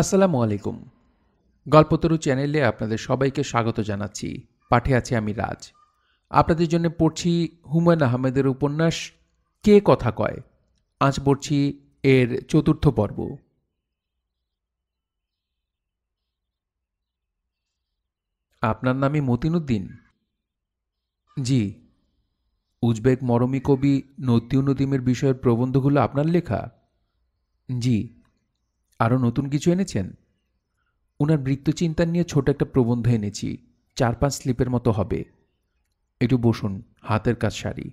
আসসালামু আলাইকুম গল্পতরু চ্যানেলে আপনাদের সবাইকে স্বাগত জানাচ্ছি পাঠে আছি আমি রাজ আপনাদের জন্য পড়ছি হুমায়ুন আহমেদের উপন্যাস কে কথা কয় আজ পড়ছি এর চতুর্থ পর্ব আপনার নামই মতিনুদ্দিন জি উজবেক মরমী কবি নদীমের বিষয়ের প্রবন্ধগুলো আপনার লেখা জি আরও নতুন কিছু এনেছেন ওনার বৃত্তচিন্তা নিয়ে ছোট একটা প্রবন্ধ এনেছি চার পাঁচ স্লিপের মতো হবে একটু বসুন হাতের কাজ সারি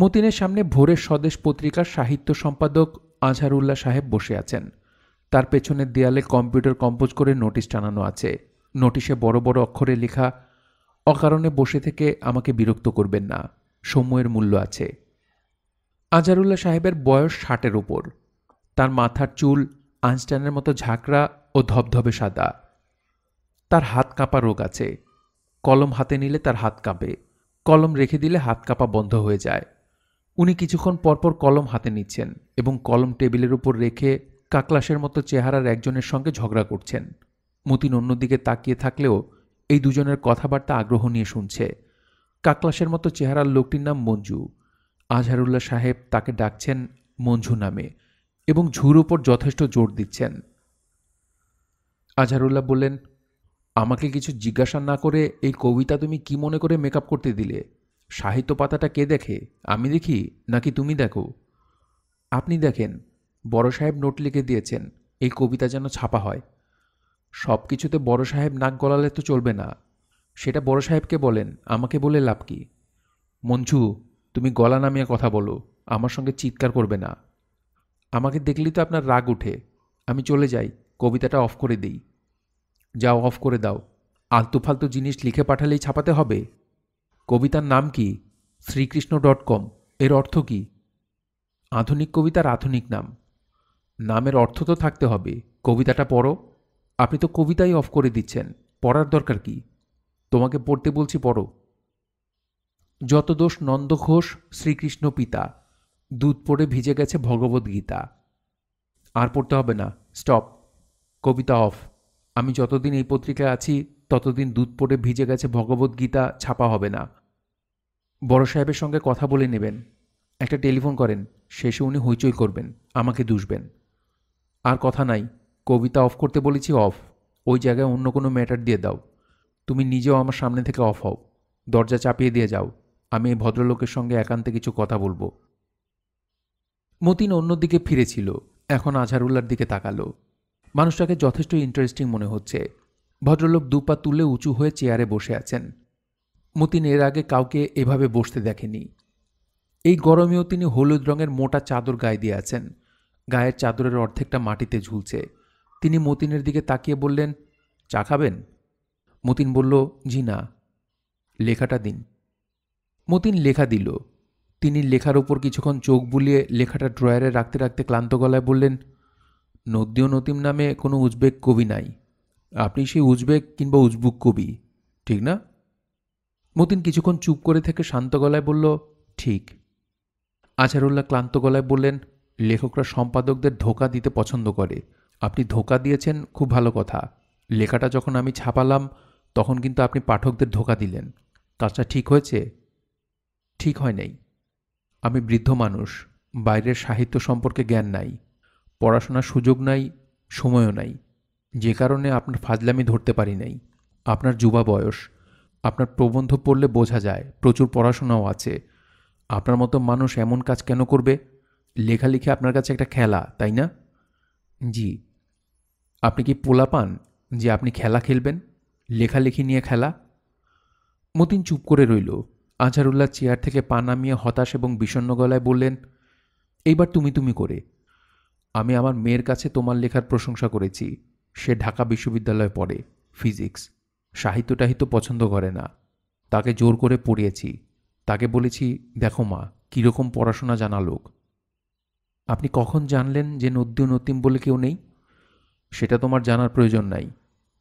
মতিনের সামনে ভোরের স্বদেশ পত্রিকার সাহিত্য সম্পাদক আজহারুল্লাহ সাহেব বসে আছেন তার পেছনের দেয়ালে কম্পিউটার কম্পোজ করে নোটিশ টানানো আছে নোটিশে বড় বড় অক্ষরে লেখা অকারণে বসে থেকে আমাকে বিরক্ত করবেন না সময়ের মূল্য আছে আজারুল্লাহ সাহেবের বয়স ষাটের ওপর তার মাথার চুল আইনস্টাইনের মতো ঝাঁকড়া ও ধবধবে সাদা তার হাত কাঁপা রোগ আছে কলম হাতে নিলে তার হাত কাঁপে কলম রেখে দিলে হাত কাঁপা বন্ধ হয়ে যায় উনি কিছুক্ষণ পরপর কলম হাতে নিচ্ছেন এবং কলম টেবিলের উপর রেখে কাকলাসের মতো চেহারার একজনের সঙ্গে ঝগড়া করছেন মতিন অন্যদিকে তাকিয়ে থাকলেও এই দুজনের কথাবার্তা আগ্রহ নিয়ে শুনছে কাকলাসের মতো চেহারার লোকটির নাম মঞ্জু আজহারুল্লাহ সাহেব তাকে ডাকছেন মঞ্জু নামে এবং ঝুর ওপর যথেষ্ট জোর দিচ্ছেন আজহারুল্লাহ বললেন আমাকে কিছু জিজ্ঞাসা না করে এই কবিতা তুমি কি মনে করে মেকআপ করতে দিলে সাহিত্য পাতাটা কে দেখে আমি দেখি নাকি তুমি দেখো আপনি দেখেন বড় সাহেব নোট লিখে দিয়েছেন এই কবিতা যেন ছাপা হয় সব কিছুতে বড় সাহেব নাক গলালে তো চলবে না সেটা বড় সাহেবকে বলেন আমাকে বলে লাভ কি মঞ্জু তুমি গলা নামিয়ে কথা বলো আমার সঙ্গে চিৎকার করবে না আমাকে দেখলেই তো আপনার রাগ উঠে আমি চলে যাই কবিতাটা অফ করে দিই যাও অফ করে দাও আলতু ফালতু জিনিস লিখে পাঠালেই ছাপাতে হবে কবিতার নাম কি শ্রীকৃষ্ণ ডট কম এর অর্থ কি আধুনিক কবিতার আধুনিক নাম নামের অর্থ তো থাকতে হবে কবিতাটা পড়ো আপনি তো কবিতাই অফ করে দিচ্ছেন পড়ার দরকার কি তোমাকে পড়তে বলছি পড়ো যত দোষ নন্দ ঘোষ শ্রীকৃষ্ণ পিতা দুধ পড়ে ভিজে গেছে ভগবত গীতা আর পড়তে হবে না স্টপ কবিতা অফ আমি যতদিন এই পত্রিকায় আছি ততদিন দুধ পড়ে ভিজে গেছে ভগবত গীতা ছাপা হবে না বড় সাহেবের সঙ্গে কথা বলে নেবেন একটা টেলিফোন করেন শেষে উনি হইচই করবেন আমাকে দুষবেন আর কথা নাই কবিতা অফ করতে বলেছি অফ ওই জায়গায় অন্য কোনো ম্যাটার দিয়ে দাও তুমি নিজেও আমার সামনে থেকে অফ হও দরজা চাপিয়ে দিয়ে যাও আমি এই ভদ্রলোকের সঙ্গে একান্তে কিছু কথা বলবো মতিন অন্যদিকে ফিরেছিল এখন আঝারুল্লার দিকে তাকালো মানুষটাকে যথেষ্ট ইন্টারেস্টিং মনে হচ্ছে ভদ্রলোক দুপা তুলে উঁচু হয়ে চেয়ারে বসে আছেন মতিন এর আগে কাউকে এভাবে বসতে দেখেনি এই গরমেও তিনি হলুদ রঙের মোটা চাদর গায়ে দিয়ে আছেন গায়ের চাদরের অর্ধেকটা মাটিতে ঝুলছে তিনি মতিনের দিকে তাকিয়ে বললেন চা খাবেন মতিন বলল জি না লেখাটা দিন মতিন লেখা দিল তিনি লেখার উপর কিছুক্ষণ চোখ বুলিয়ে লেখাটা ড্রয়ারে রাখতে রাখতে ক্লান্ত গলায় বললেন নদীয় নতিম নামে কোনো উজবেক কবি নাই আপনি সেই উজবেক কিংবা উজবুক কবি ঠিক না মতিন কিছুক্ষণ চুপ করে থেকে শান্ত গলায় বলল ঠিক আচারুল্লাহ ক্লান্ত গলায় বললেন লেখকরা সম্পাদকদের ধোকা দিতে পছন্দ করে আপনি ধোকা দিয়েছেন খুব ভালো কথা লেখাটা যখন আমি ছাপালাম তখন কিন্তু আপনি পাঠকদের ধোকা দিলেন কাজটা ঠিক হয়েছে ঠিক হয় নাই আমি বৃদ্ধ মানুষ বাইরের সাহিত্য সম্পর্কে জ্ঞান নাই পড়াশোনার সুযোগ নাই সময়ও নাই যে কারণে আপনার ফাজলামি ধরতে পারি নাই আপনার যুবা বয়স আপনার প্রবন্ধ পড়লে বোঝা যায় প্রচুর পড়াশোনাও আছে আপনার মতো মানুষ এমন কাজ কেন করবে লেখালেখি আপনার কাছে একটা খেলা তাই না জি আপনি কি পোলা পান যে আপনি খেলা খেলবেন লেখালেখি নিয়ে খেলা মতিন চুপ করে রইল আজহারুল্লাহ চেয়ার থেকে পা নামিয়ে হতাশ এবং বিষণ্ন গলায় বললেন এইবার তুমি তুমি করে আমি আমার মেয়ের কাছে তোমার লেখার প্রশংসা করেছি সে ঢাকা বিশ্ববিদ্যালয়ে পড়ে ফিজিক্স সাহিত্যটাই তো পছন্দ করে না তাকে জোর করে পড়িয়েছি তাকে বলেছি দেখো মা কীরকম পড়াশোনা জানা লোক আপনি কখন জানলেন যে নদ্যু নতিম বলে কেউ নেই সেটা তোমার জানার প্রয়োজন নাই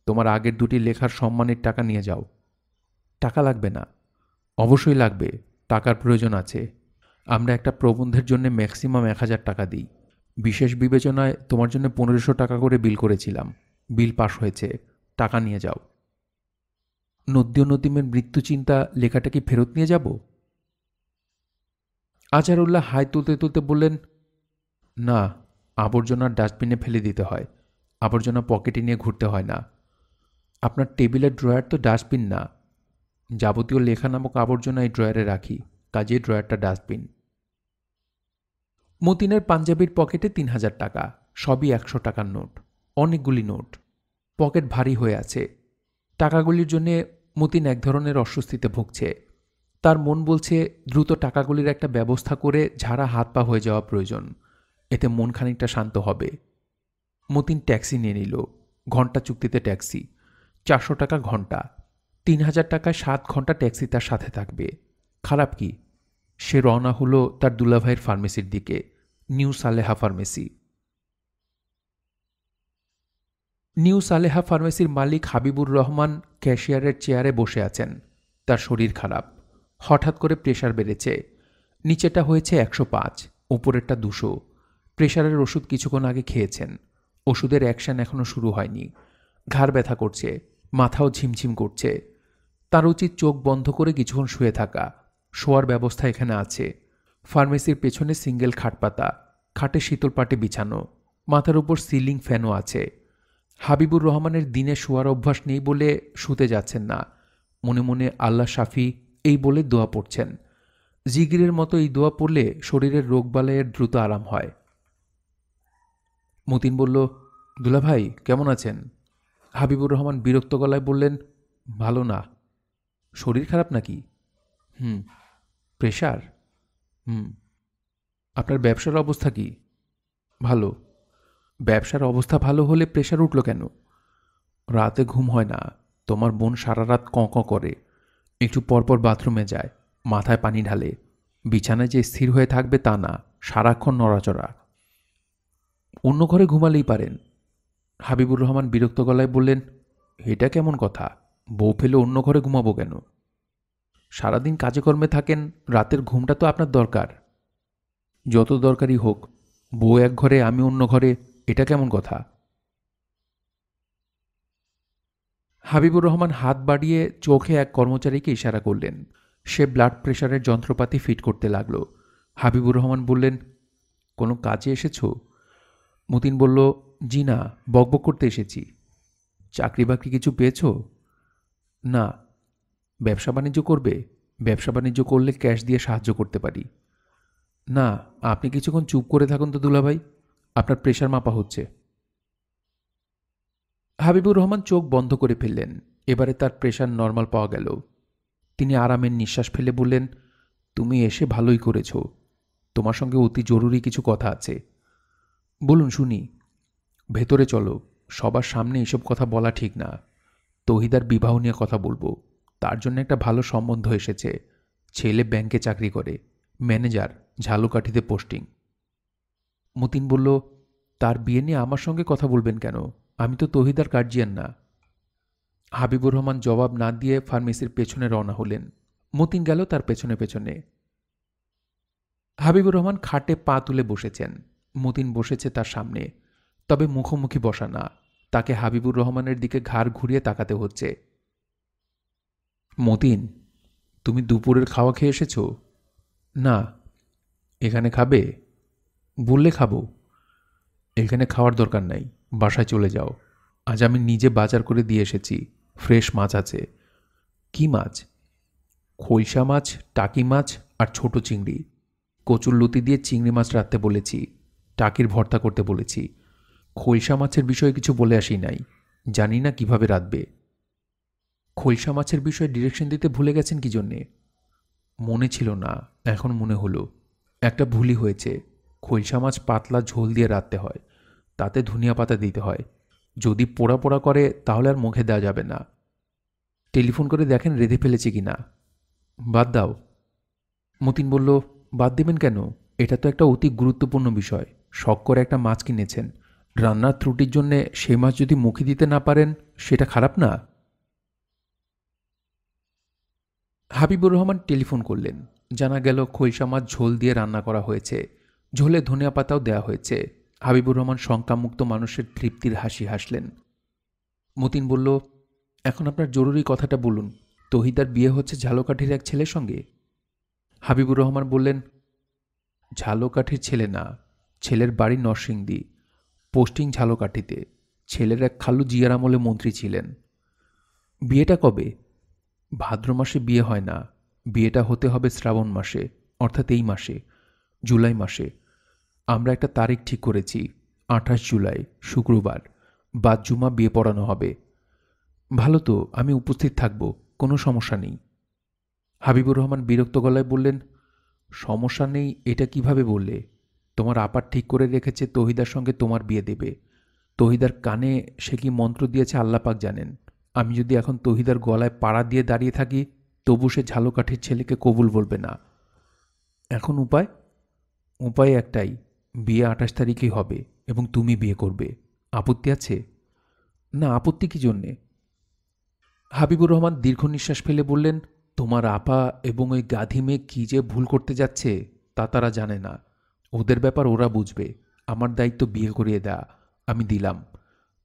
তোমার আগের দুটি লেখার সম্মানের টাকা নিয়ে যাও টাকা লাগবে না অবশ্যই লাগবে টাকার প্রয়োজন আছে আমরা একটা প্রবন্ধের জন্য ম্যাক্সিমাম এক হাজার টাকা দিই বিশেষ বিবেচনায় তোমার জন্য পনেরোশো টাকা করে বিল করেছিলাম বিল পাশ হয়েছে টাকা নিয়ে যাও নদ্য নদীমের মৃত্যুচিন্তা লেখাটা কি ফেরত নিয়ে যাব আচারুল্লাহ হাই তুলতে তুলতে বললেন না আবর্জনা ডাস্টবিনে ফেলে দিতে হয় আবর্জনা পকেটে নিয়ে ঘুরতে হয় না আপনার টেবিলের ড্রয়ার তো ডাস্টবিন না যাবতীয় লেখা নামক আবর্জনা এই ড্রয়ারে রাখি কাজে ড্রয়ারটা ডাস্টবিন মতিনের পাঞ্জাবির পকেটে তিন হাজার টাকা সবই একশো টাকার নোট অনেকগুলি নোট পকেট ভারী হয়ে আছে টাকাগুলির জন্যে মতিন এক ধরনের অস্বস্তিতে ভুগছে তার মন বলছে দ্রুত টাকাগুলির একটা ব্যবস্থা করে ঝাড়া হাত পা হয়ে যাওয়া প্রয়োজন এতে মন খানিকটা শান্ত হবে মতিন ট্যাক্সি নিয়ে নিল ঘন্টা চুক্তিতে ট্যাক্সি চারশো টাকা ঘন্টা তিন হাজার টাকায় সাত ঘন্টা ট্যাক্সি তার সাথে থাকবে খারাপ কি সে রওনা হলো তার দুলাভাইয়ের ফার্মেসির দিকে new Saleha pharmacy new Saleha ফার্মেসির মালিক হাবিবুর রহমান ক্যাশিয়ারের চেয়ারে বসে আছেন তার শরীর খারাপ হঠাৎ করে প্রেশার বেড়েছে নিচেটা হয়েছে একশো পাঁচ উপরেরটা দুশো প্রেশারের ওষুধ কিছুক্ষণ আগে খেয়েছেন ওষুধের অ্যাকশান এখনও শুরু হয়নি ঘাড় ব্যথা করছে মাথাও ঝিমঝিম করছে তার উচিত চোখ বন্ধ করে কিছুক্ষণ শুয়ে থাকা শোয়ার ব্যবস্থা এখানে আছে ফার্মেসির পেছনে সিঙ্গেল খাট পাতা খাটে শীতল পাটে বিছানো মাথার উপর সিলিং ফ্যানও আছে হাবিবুর রহমানের দিনে শোয়ার অভ্যাস নেই বলে শুতে যাচ্ছেন না মনে মনে আল্লাহ শাফি এই বলে দোয়া পড়ছেন জিগিরের মতো এই দোয়া পড়লে শরীরের রোগবালয়ের দ্রুত আরাম হয় মতিন বলল দুলাভাই কেমন আছেন হাবিবুর রহমান বিরক্ত গলায় বললেন ভালো না শরীর খারাপ নাকি হুম প্রেশার হুম আপনার ব্যবসার অবস্থা কি ভালো ব্যবসার অবস্থা ভালো হলে প্রেশার উঠল কেন রাতে ঘুম হয় না তোমার বোন সারা রাত কঁ কঁ করে একটু পরপর বাথরুমে যায় মাথায় পানি ঢালে বিছানায় যে স্থির হয়ে থাকবে তা না সারাক্ষণ নড়াচড়া অন্য ঘরে ঘুমালেই পারেন হাবিবুর রহমান বিরক্ত গলায় বললেন এটা কেমন কথা বউ ফেলে অন্য ঘরে ঘুমাবো কেন সারাদিন কাজে কর্মে থাকেন রাতের ঘুমটা তো আপনার দরকার যত দরকারই হোক বউ এক ঘরে আমি অন্য ঘরে এটা কেমন কথা হাবিবুর রহমান হাত বাড়িয়ে চোখে এক কর্মচারীকে ইশারা করলেন সে ব্লাড প্রেশারের যন্ত্রপাতি ফিট করতে লাগল হাবিবুর রহমান বললেন কোনো কাজে এসেছ মতিন বলল জি না বকবক করতে এসেছি চাকরি বাকরি কিছু পেয়েছো না ব্যবসা বাণিজ্য করবে ব্যবসা বাণিজ্য করলে ক্যাশ দিয়ে সাহায্য করতে পারি না আপনি কিছুক্ষণ চুপ করে থাকুন তো দুলাভাই আপনার প্রেশার মাপা হচ্ছে হাবিবুর রহমান চোখ বন্ধ করে ফেললেন এবারে তার প্রেশার নর্মাল পাওয়া গেল তিনি আরামের নিঃশ্বাস ফেলে বললেন তুমি এসে ভালোই করেছ তোমার সঙ্গে অতি জরুরি কিছু কথা আছে বলুন শুনি ভেতরে চলো সবার সামনে এসব কথা বলা ঠিক না তহিদার বিবাহ নিয়ে কথা বলবো তার জন্য একটা ভালো সম্বন্ধ এসেছে ছেলে ব্যাংকে চাকরি করে ম্যানেজার ঝালুকাঠিতে পোস্টিং মতিন বলল তার বিয়ে নিয়ে আমার সঙ্গে কথা বলবেন কেন আমি তো তহিদার গার্জিয়ান না হাবিবুর রহমান জবাব না দিয়ে ফার্মেসির পেছনে রওনা হলেন মতিন গেল তার পেছনে পেছনে হাবিবুর রহমান খাটে পা তুলে বসেছেন মতিন বসেছে তার সামনে তবে মুখোমুখি বসা না তাকে হাবিবুর রহমানের দিকে ঘাড় ঘুরিয়ে তাকাতে হচ্ছে মতিন তুমি দুপুরের খাওয়া খেয়ে এসেছ না এখানে খাবে বললে খাবো এখানে খাওয়ার দরকার নাই বাসায় চলে যাও আজ আমি নিজে বাজার করে দিয়ে এসেছি ফ্রেশ মাছ আছে কি মাছ খৈসা মাছ টাকি মাছ আর ছোট চিংড়ি কচুর লতি দিয়ে চিংড়ি মাছ রাখতে বলেছি টাকির ভর্তা করতে বলেছি খৈসা মাছের বিষয়ে কিছু বলে আসি নাই জানি না কিভাবে রাঁধবে খৈসা মাছের বিষয়ে ডিরেকশন দিতে ভুলে গেছেন কি জন্যে মনে ছিল না এখন মনে হলো একটা ভুলই হয়েছে খৈসা মাছ পাতলা ঝোল দিয়ে রাঁধতে হয় তাতে ধনিয়া পাতা দিতে হয় যদি পোড়া পোড়া করে তাহলে আর মুখে দেওয়া যাবে না টেলিফোন করে দেখেন রেঁধে ফেলেছে কি না বাদ দাও মতিন বলল বাদ দেবেন কেন এটা তো একটা অতি গুরুত্বপূর্ণ বিষয় শখ করে একটা মাছ কিনেছেন রান্নার ত্রুটির জন্যে সেই মাছ যদি মুখে দিতে না পারেন সেটা খারাপ না হাবিবুর রহমান টেলিফোন করলেন জানা গেল খৈসা মাছ ঝোল দিয়ে রান্না করা হয়েছে ঝোলে ধনিয়া পাতাও দেয়া হয়েছে হাবিবুর রহমান শঙ্কামুক্ত মানুষের তৃপ্তির হাসি হাসলেন মতিন বলল এখন আপনার জরুরি কথাটা বলুন তহিদার বিয়ে হচ্ছে ঝালকাঠির এক ছেলের সঙ্গে হাবিবুর রহমান বললেন ঝালকাঠির ছেলে না ছেলের বাড়ি নরসিংদী পোস্টিং ঝালকাঠিতে ছেলের এক খালু জিয়ার আমলে মন্ত্রী ছিলেন বিয়েটা কবে ভাদ্র মাসে বিয়ে হয় না বিয়েটা হতে হবে শ্রাবণ মাসে অর্থাৎ এই মাসে জুলাই মাসে আমরা একটা তারিখ ঠিক করেছি আঠাশ জুলাই শুক্রবার বাদ জুমা বিয়ে পড়ানো হবে ভালো তো আমি উপস্থিত থাকব কোনো সমস্যা নেই হাবিবুর রহমান বিরক্ত গলায় বললেন সমস্যা নেই এটা কিভাবে বললে তোমার আপার ঠিক করে রেখেছে তহিদার সঙ্গে তোমার বিয়ে দেবে তহিদার কানে সে কি মন্ত্র দিয়েছে আল্লাপাক জানেন আমি যদি এখন তহিদার গলায় পাড়া দিয়ে দাঁড়িয়ে থাকি তবু সে ঝালকাঠির ছেলেকে কবুল বলবে না এখন উপায় উপায় একটাই বিয়ে আঠাশ তারিখেই হবে এবং তুমি বিয়ে করবে আপত্তি আছে না আপত্তি কি জন্যে হাবিবুর রহমান দীর্ঘ নিঃশ্বাস ফেলে বললেন তোমার আপা এবং ওই গাধি মেয়ে কী যে ভুল করতে যাচ্ছে তা তারা জানে না ওদের ব্যাপার ওরা বুঝবে আমার দায়িত্ব বিয়ে করিয়ে দেয়া আমি দিলাম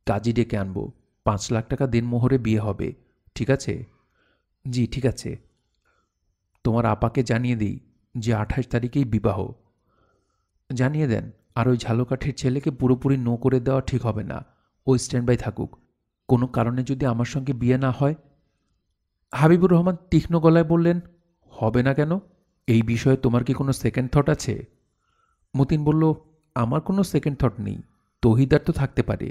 কাজী ডেকে আনবো পাঁচ লাখ টাকা দিন মোহরে বিয়ে হবে ঠিক আছে জি ঠিক আছে তোমার আপাকে জানিয়ে দিই যে আঠাশ তারিখেই বিবাহ জানিয়ে দেন আর ওই ঝালকাঠির ছেলেকে পুরোপুরি নো করে দেওয়া ঠিক হবে না ও স্ট্যান্ড বাই থাকুক কোনো কারণে যদি আমার সঙ্গে বিয়ে না হয় হাবিবুর রহমান তীক্ষ্ণ গলায় বললেন হবে না কেন এই বিষয়ে তোমার কি কোনো সেকেন্ড থট আছে মতিন বলল আমার কোনো সেকেন্ড থট নেই তহিদার তো থাকতে পারে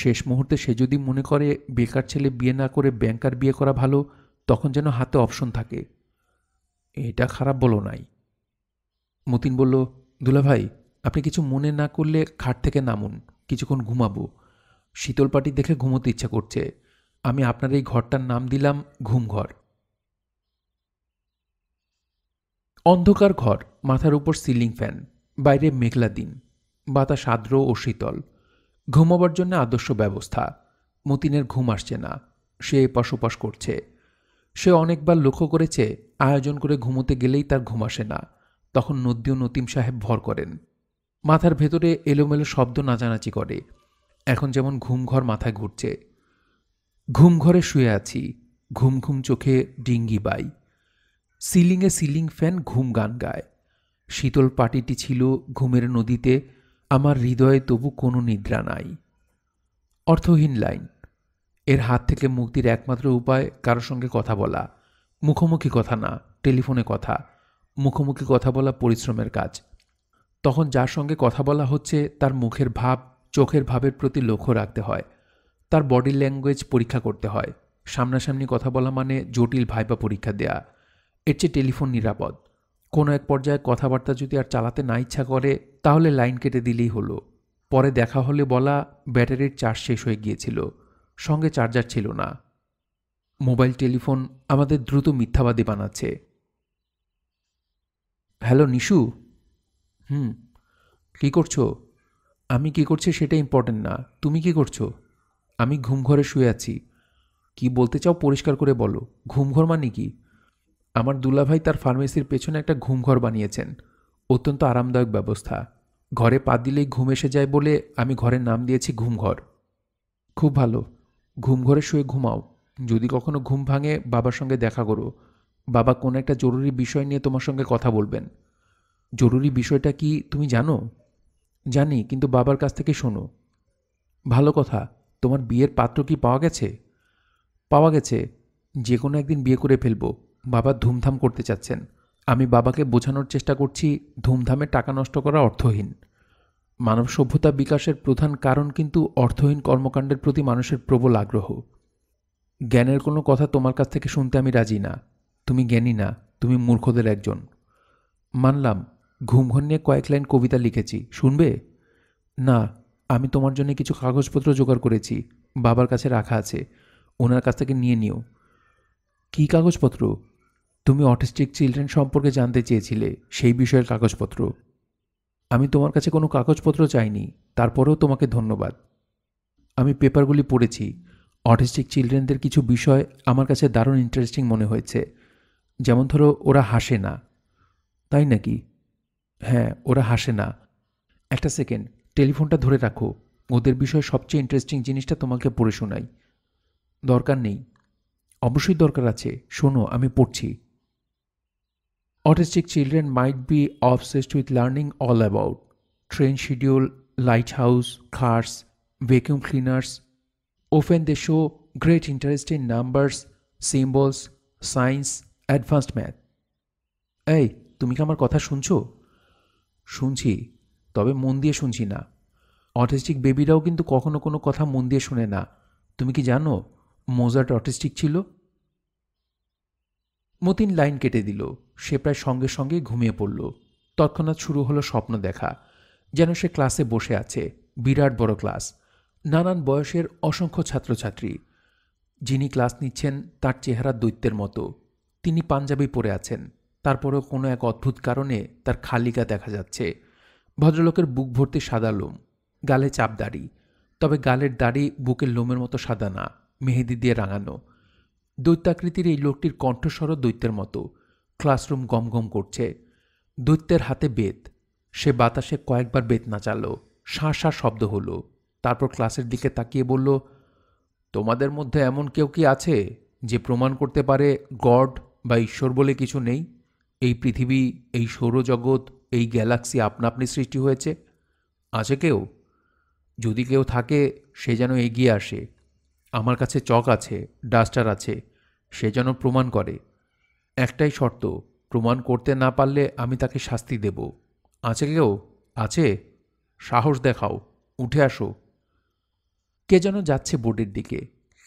শেষ মুহূর্তে সে যদি মনে করে বেকার ছেলে বিয়ে না করে ব্যাংকার বিয়ে করা ভালো তখন যেন হাতে অপশন থাকে এটা খারাপ বলো নাই মতিন বলল দুলা ভাই আপনি কিছু মনে না করলে খাট থেকে নামুন কিছুক্ষণ ঘুমাবো শীতল পাটি দেখে ঘুমোতে ইচ্ছা করছে আমি আপনার এই ঘরটার নাম দিলাম ঘুমঘর অন্ধকার ঘর মাথার উপর সিলিং ফ্যান বাইরে মেঘলা দিন বাতাস আর্দ্র ও শীতল ঘুমাবার জন্য আদর্শ ব্যবস্থা মতিনের ঘুম আসছে না সে পাশোপাশ করছে সে অনেকবার লক্ষ্য করেছে আয়োজন করে ঘুমোতে গেলেই তার ঘুম আসে না তখন ও নতিম সাহেব ভর করেন মাথার ভেতরে এলোমেলো শব্দ নাচানাচি করে এখন যেমন ঘুমঘর মাথায় ঘুরছে ঘুমঘরে শুয়ে আছি ঘুম ঘুম চোখে ডিঙ্গি বাই সিলিংয়ে সিলিং ফ্যান ঘুম গান গায় শীতল পাটিটি ছিল ঘুমের নদীতে আমার হৃদয়ে তবু কোনো নিদ্রা নাই অর্থহীন লাইন এর হাত থেকে মুক্তির একমাত্র উপায় কারোর সঙ্গে কথা বলা মুখোমুখি কথা না টেলিফোনে কথা মুখোমুখি কথা বলা পরিশ্রমের কাজ তখন যার সঙ্গে কথা বলা হচ্ছে তার মুখের ভাব চোখের ভাবের প্রতি লক্ষ্য রাখতে হয় তার বডি ল্যাঙ্গুয়েজ পরীক্ষা করতে হয় সামনাসামনি কথা বলা মানে জটিল ভাইবা পরীক্ষা দেয়া এর চেয়ে টেলিফোন নিরাপদ কোনো এক পর্যায়ে কথাবার্তা যদি আর চালাতে না ইচ্ছা করে তাহলে লাইন কেটে দিলেই হলো পরে দেখা হলে বলা ব্যাটারির চার্জ শেষ হয়ে গিয়েছিল সঙ্গে চার্জার ছিল না মোবাইল টেলিফোন আমাদের দ্রুত মিথ্যাবাদী বানাচ্ছে হ্যালো নিশু হুম কী করছো আমি কি করছি সেটা ইম্পর্টেন্ট না তুমি কি করছো আমি ঘুমঘরে শুয়ে আছি কি বলতে চাও পরিষ্কার করে বলো ঘুমঘর মানে কি আমার দুলাভাই তার ফার্মেসির পেছনে একটা ঘুমঘর বানিয়েছেন অত্যন্ত আরামদায়ক ব্যবস্থা ঘরে পা দিলেই ঘুম এসে যায় বলে আমি ঘরের নাম দিয়েছি ঘুমঘর খুব ভালো ঘুমঘরে শুয়ে ঘুমাও যদি কখনো ঘুম ভাঙে বাবার সঙ্গে দেখা করো বাবা কোনো একটা জরুরি বিষয় নিয়ে তোমার সঙ্গে কথা বলবেন জরুরি বিষয়টা কি তুমি জানো জানি কিন্তু বাবার কাছ থেকে শোনো ভালো কথা তোমার বিয়ের পাত্র কি পাওয়া গেছে পাওয়া গেছে যে কোনো একদিন বিয়ে করে ফেলবো বাবা ধুমধাম করতে চাচ্ছেন আমি বাবাকে বোঝানোর চেষ্টা করছি ধুমধামে টাকা নষ্ট করা অর্থহীন মানব সভ্যতা বিকাশের প্রধান কারণ কিন্তু অর্থহীন কর্মকাণ্ডের প্রতি মানুষের প্রবল আগ্রহ জ্ঞানের কোনো কথা তোমার কাছ থেকে শুনতে আমি রাজি না তুমি জ্ঞানী না তুমি মূর্খদের একজন মানলাম ঘুমঘন নিয়ে কয়েক লাইন কবিতা লিখেছি শুনবে না আমি তোমার জন্য কিছু কাগজপত্র জোগাড় করেছি বাবার কাছে রাখা আছে ওনার কাছ থেকে নিয়ে নিও কী কাগজপত্র তুমি অটিস্টিক চিলড্রেন সম্পর্কে জানতে চেয়েছিলে সেই বিষয়ের কাগজপত্র আমি তোমার কাছে কোনো কাগজপত্র চাইনি তারপরেও তোমাকে ধন্যবাদ আমি পেপারগুলি পড়েছি অটিস্টিক চিলড্রেনদের কিছু বিষয় আমার কাছে দারুণ ইন্টারেস্টিং মনে হয়েছে যেমন ধরো ওরা হাসে না তাই নাকি হ্যাঁ ওরা হাসে না একটা সেকেন্ড টেলিফোনটা ধরে রাখো ওদের বিষয়ে সবচেয়ে ইন্টারেস্টিং জিনিসটা তোমাকে পড়ে শোনাই দরকার নেই অবশ্যই দরকার আছে শোনো আমি পড়ছি Autistic children might be obsessed with learning all about train schedule, lighthouse, cars, vacuum cleaners. Often they show great interest in numbers, symbols, science advanced math এই তুমি কি আমার কথা শুনছো শুনছি তবে মন দিয়ে শুনছি না অটিস্টিক বেবিরাও কিন্তু কখনো কোনো কথা মন দিয়ে শুনে না তুমি কি জানো মোজার্ট অটিস্টিক ছিল মতিন লাইন কেটে দিল সে প্রায় সঙ্গে সঙ্গে ঘুমিয়ে পড়ল তৎক্ষণাৎ শুরু হলো স্বপ্ন দেখা যেন সে ক্লাসে বসে আছে বিরাট বড় ক্লাস নানান বয়সের অসংখ্য ছাত্রছাত্রী যিনি ক্লাস নিচ্ছেন তার চেহারা দৈত্যের মতো তিনি পাঞ্জাবি পরে আছেন তারপরেও কোনো এক অদ্ভুত কারণে তার খালিকা দেখা যাচ্ছে ভদ্রলোকের বুক ভর্তি সাদা লোম গালে চাপ দাড়ি তবে গালের দাড়ি বুকের লোমের মতো সাদা না মেহেদি দিয়ে রাঙানো দৈত্যাকৃতির এই লোকটির কণ্ঠস্বর দৈত্যের মতো ক্লাসরুম গমগম করছে দৈত্যের হাতে বেত সে বাতাসে কয়েকবার বেত নাচালো শাঁ শাঁ শব্দ হলো তারপর ক্লাসের দিকে তাকিয়ে বলল তোমাদের মধ্যে এমন কেউ কি আছে যে প্রমাণ করতে পারে গড বা ঈশ্বর বলে কিছু নেই এই পৃথিবী এই সৌরজগৎ এই গ্যালাক্সি আপনি সৃষ্টি হয়েছে আছে কেউ যদি কেউ থাকে সে যেন এগিয়ে আসে আমার কাছে চক আছে ডাস্টার আছে সে যেন প্রমাণ করে একটাই শর্ত প্রমাণ করতে না পারলে আমি তাকে শাস্তি দেব আছে কেউ আছে সাহস দেখাও উঠে আসো কে যেন যাচ্ছে বোর্ডের দিকে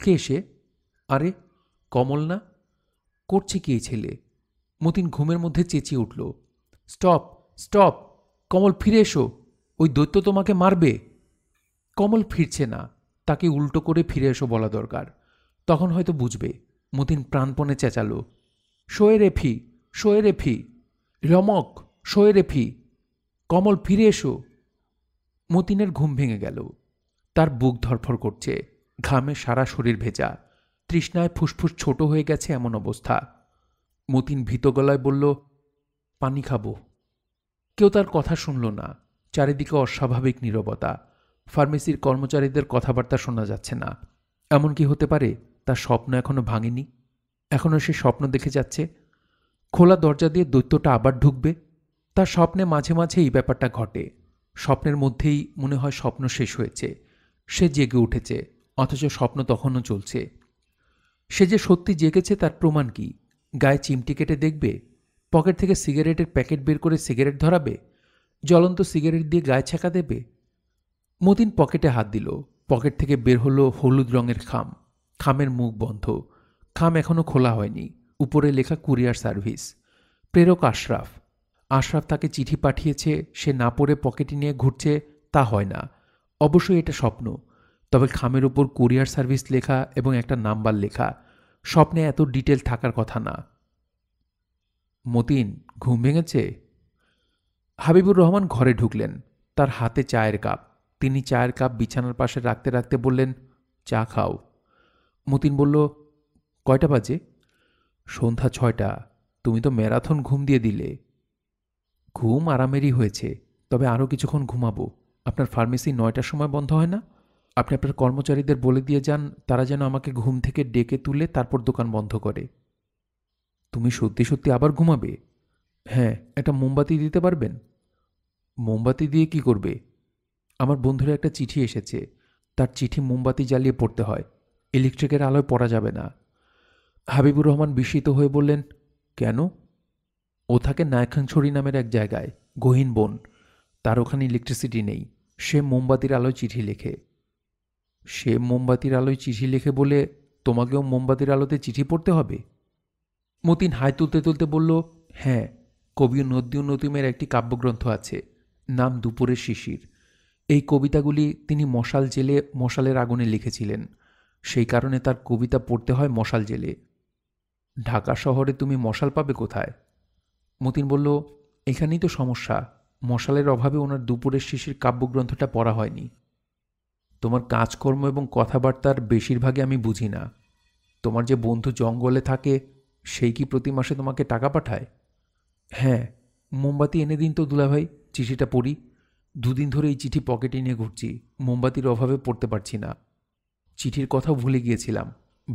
কে সে আরে কমল না করছে কি ছেলে মতিন ঘুমের মধ্যে চেঁচিয়ে উঠল স্টপ স্টপ কমল ফিরে এসো ওই দৈত্য তোমাকে মারবে কমল ফিরছে না তাকে উল্টো করে ফিরে এসো বলা দরকার তখন হয়তো বুঝবে মতিন প্রাণপণে চেঁচালো শোয়ে রেফি শোয়ে রেফি রমক শোয়ে রেফি কমল ফিরে এসো মতিনের ঘুম ভেঙে গেল তার বুক ধরফর করছে ঘামে সারা শরীর ভেজা তৃষ্ণায় ফুসফুস ছোট হয়ে গেছে এমন অবস্থা মতিন ভীত গলায় বলল পানি খাবো কেউ তার কথা শুনল না চারিদিকে অস্বাভাবিক নীরবতা ফার্মেসির কর্মচারীদের কথাবার্তা শোনা যাচ্ছে না এমন কি হতে পারে তার স্বপ্ন এখনও ভাঙেনি এখনও সে স্বপ্ন দেখে যাচ্ছে খোলা দরজা দিয়ে দৈত্যটা আবার ঢুকবে তার স্বপ্নে মাঝে মাঝে এই ব্যাপারটা ঘটে স্বপ্নের মধ্যেই মনে হয় স্বপ্ন শেষ হয়েছে সে জেগে উঠেছে অথচ স্বপ্ন তখনও চলছে সে যে সত্যি জেগেছে তার প্রমাণ কি গায়ে চিমটি কেটে দেখবে পকেট থেকে সিগারেটের প্যাকেট বের করে সিগারেট ধরাবে জ্বলন্ত সিগারেট দিয়ে গায়ে ছেঁকা দেবে মতিন পকেটে হাত দিল পকেট থেকে বের হলো হলুদ রঙের খাম খামের মুখ বন্ধ খাম এখনও খোলা হয়নি উপরে লেখা কুরিয়ার সার্ভিস প্রেরক আশরাফ আশরাফ তাকে চিঠি পাঠিয়েছে সে না পড়ে পকেটে নিয়ে ঘুরছে তা হয় না অবশ্যই এটা স্বপ্ন তবে খামের ওপর কুরিয়ার সার্ভিস লেখা এবং একটা নাম্বার লেখা স্বপ্নে এত ডিটেল থাকার কথা না মতিন ঘুম ভেঙেছে হাবিবুর রহমান ঘরে ঢুকলেন তার হাতে চায়ের কাপ তিনি চায়ের কাপ বিছানার পাশে রাখতে রাখতে বললেন চা খাও মতিন বলল কয়টা বাজে সন্ধ্যা ছয়টা তুমি তো ম্যারাথন ঘুম দিয়ে দিলে ঘুম আরামেরই হয়েছে তবে আরও কিছুক্ষণ ঘুমাবো আপনার ফার্মেসি নয়টার সময় বন্ধ হয় না আপনি আপনার কর্মচারীদের বলে দিয়ে যান তারা যেন আমাকে ঘুম থেকে ডেকে তুলে তারপর দোকান বন্ধ করে তুমি সত্যি সত্যি আবার ঘুমাবে হ্যাঁ একটা মোমবাতি দিতে পারবেন মোমবাতি দিয়ে কি করবে আমার বন্ধুরা একটা চিঠি এসেছে তার চিঠি মোমবাতি জ্বালিয়ে পড়তে হয় ইলেকট্রিকের আলোয় পড়া যাবে না হাবিবুর রহমান বিস্মিত হয়ে বললেন কেন ও থাকে নায়খাংছড়ি নামের এক জায়গায় গহীন বন তার ওখানে ইলেকট্রিসিটি নেই সে মোমবাতির আলোয় চিঠি লেখে সে মোমবাতির আলোয় চিঠি লেখে বলে তোমাকেও মোমবাতির আলোতে চিঠি পড়তে হবে মতিন হাই তুলতে তুলতে বলল হ্যাঁ কবি নদ্যুন নতিমের একটি কাব্যগ্রন্থ আছে নাম দুপুরের শিশির এই কবিতাগুলি তিনি মশাল জেলে মশালের আগুনে লিখেছিলেন সেই কারণে তার কবিতা পড়তে হয় মশাল জেলে ঢাকা শহরে তুমি মশাল পাবে কোথায় মতিন বলল এখানেই তো সমস্যা মশালের অভাবে ওনার দুপুরের শিশির কাব্যগ্রন্থটা পড়া হয়নি তোমার কাজকর্ম এবং কথাবার্তার বেশিরভাগই আমি বুঝি না তোমার যে বন্ধু জঙ্গলে থাকে সেই কি প্রতি মাসে তোমাকে টাকা পাঠায় হ্যাঁ মোমবাতি এনে দিন তো দুলাভাই চিঠিটা পড়ি দুদিন ধরে এই চিঠি পকেটে নিয়ে ঘুরছি মোমবাতির অভাবে পড়তে পারছি না চিঠির কথা ভুলে গিয়েছিলাম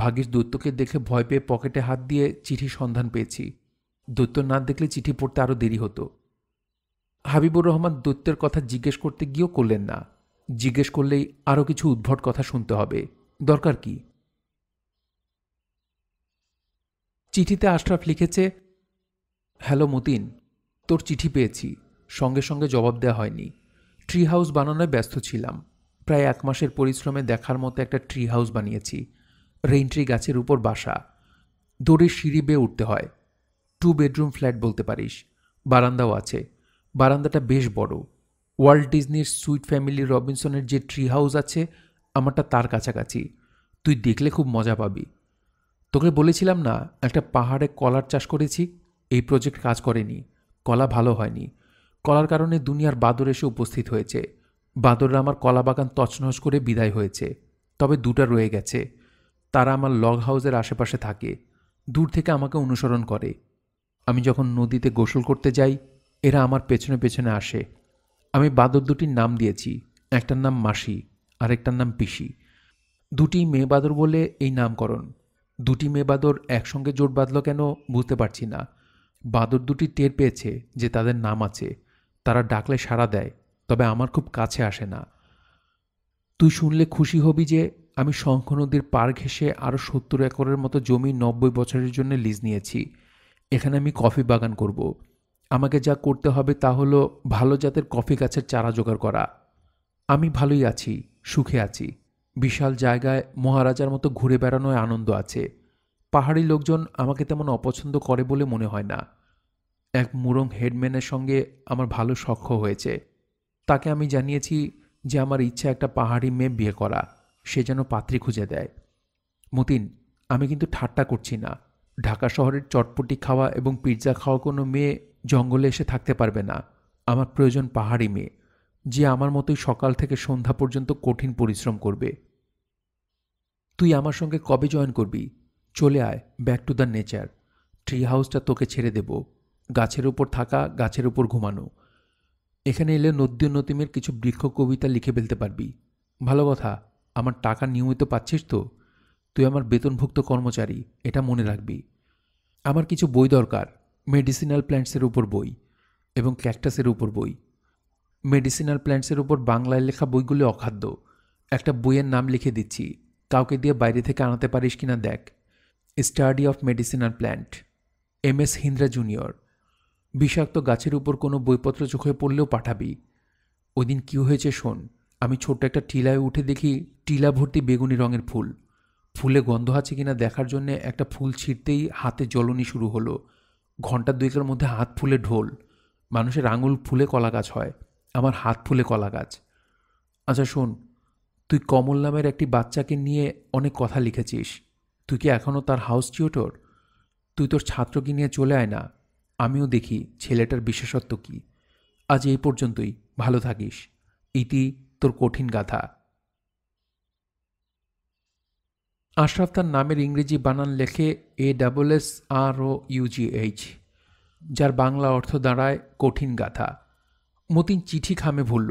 ভাগীশ দৈত্যকে দেখে ভয় পেয়ে পকেটে হাত দিয়ে চিঠি সন্ধান পেয়েছি দৈত্য না দেখলে চিঠি পড়তে আরও দেরি হতো হাবিবুর রহমান দৈত্যের কথা জিজ্ঞেস করতে গিয়েও করলেন না জিজ্ঞেস করলেই আরও কিছু উদ্ভট কথা শুনতে হবে দরকার কি চিঠিতে আশরাফ লিখেছে হ্যালো মতিন তোর চিঠি পেয়েছি সঙ্গে সঙ্গে জবাব দেওয়া হয়নি ট্রি হাউস বানানোয় ব্যস্ত ছিলাম প্রায় এক মাসের পরিশ্রমে দেখার মতো একটা ট্রি হাউস বানিয়েছি রেইনট্রি গাছের উপর বাসা দৌড়ে সিঁড়ি বেয়ে উঠতে হয় টু বেডরুম ফ্ল্যাট বলতে পারিস বারান্দাও আছে বারান্দাটা বেশ বড় ওয়ার্ল্ড ডিজনির সুইট ফ্যামিলি রবিনসনের যে ট্রি হাউস আছে আমারটা তার কাছাকাছি তুই দেখলে খুব মজা পাবি তোকে বলেছিলাম না একটা পাহাড়ে কলার চাষ করেছি এই প্রজেক্ট কাজ করেনি কলা ভালো হয়নি কলার কারণে দুনিয়ার বাদর এসে উপস্থিত হয়েছে বাদররা আমার কলা বাগান তছনছ করে বিদায় হয়েছে তবে দুটা রয়ে গেছে তারা আমার লগ হাউসের আশেপাশে থাকে দূর থেকে আমাকে অনুসরণ করে আমি যখন নদীতে গোসল করতে যাই এরা আমার পেছনে পেছনে আসে আমি বাদর দুটির নাম দিয়েছি একটার নাম মাসি আর একটার নাম পিসি দুটি মেয়ে বাদর বলে এই নামকরণ দুটি মেয়ে বাদর একসঙ্গে জোট বাঁধল কেন বুঝতে পারছি না বাদর দুটি টের পেয়েছে যে তাদের নাম আছে তারা ডাকলে সাড়া দেয় তবে আমার খুব কাছে আসে না তুই শুনলে খুশি হবি যে আমি শঙ্খ নদীর পার ঘেসে আরও সত্তর একরের মতো জমি নব্বই বছরের জন্য লিজ নিয়েছি এখানে আমি কফি বাগান করব। আমাকে যা করতে হবে তা হলো ভালো জাতের কফি গাছের চারা জোগাড় করা আমি ভালোই আছি সুখে আছি বিশাল জায়গায় মহারাজার মতো ঘুরে বেড়ানোয় আনন্দ আছে পাহাড়ি লোকজন আমাকে তেমন অপছন্দ করে বলে মনে হয় না এক মুরং হেডম্যানের সঙ্গে আমার ভালো সখ্য হয়েছে তাকে আমি জানিয়েছি যে আমার ইচ্ছা একটা পাহাড়ি মেয়ে বিয়ে করা সে যেন পাত্রী খুঁজে দেয় মতিন আমি কিন্তু ঠাট্টা করছি না ঢাকা শহরের চটপটি খাওয়া এবং পিৎজা খাওয়া কোনো মেয়ে জঙ্গলে এসে থাকতে পারবে না আমার প্রয়োজন পাহাড়ি মেয়ে যে আমার মতোই সকাল থেকে সন্ধ্যা পর্যন্ত কঠিন পরিশ্রম করবে তুই আমার সঙ্গে কবে জয়েন করবি চলে আয় back to the nature tree হাউসটা তোকে ছেড়ে দেবো গাছের উপর থাকা গাছের উপর ঘুমানো এখানে এলে নদী নতিমের কিছু বৃক্ষ কবিতা লিখে ফেলতে পারবি ভালো কথা আমার টাকা নিয়মিত পাচ্ছিস তো তুই আমার বেতনভুক্ত কর্মচারী এটা মনে রাখবি আমার কিছু বই দরকার মেডিসিনাল প্ল্যান্টসের উপর বই এবং ক্যাকটাসের উপর বই মেডিসিনাল প্ল্যান্টসের উপর বাংলায় লেখা বইগুলি অখাদ্য একটা বইয়ের নাম লিখে দিচ্ছি কাউকে দিয়ে বাইরে থেকে আনাতে পারিস কিনা দেখ study of medicinal plant M S হিন্দ্রা জুনিয়র বিষাক্ত গাছের উপর কোনো বইপত্র চোখে পড়লেও পাঠাবি ওই দিন কী হয়েছে শোন আমি ছোট্ট একটা টিলায় উঠে দেখি টিলা ভর্তি বেগুনি রঙের ফুল ফুলে গন্ধ আছে কিনা দেখার জন্য একটা ফুল ছিঁড়তেই হাতে জ্বলনি শুরু হলো ঘন্টা দুয়েকের মধ্যে হাত ফুলে ঢোল মানুষের আঙুল ফুলে কলা গাছ হয় আমার হাত ফুলে কলা গাছ আচ্ছা শোন তুই কমল নামের একটি বাচ্চাকে নিয়ে অনেক কথা লিখেছিস তুই কি এখনও তার হাউস টিউটর তুই তোর ছাত্রকে নিয়ে চলে আয় না আমিও দেখি ছেলেটার বিশেষত্ব কি আজ এই পর্যন্তই ভালো থাকিস ইতি তোর কঠিন গাথা আশরাফ তার নামের ইংরেজি বানান লেখে এ ডাবল এস আর ও ইউজিএইচ যার বাংলা অর্থ দাঁড়ায় কঠিন গাথা মতিন চিঠি খামে ভরল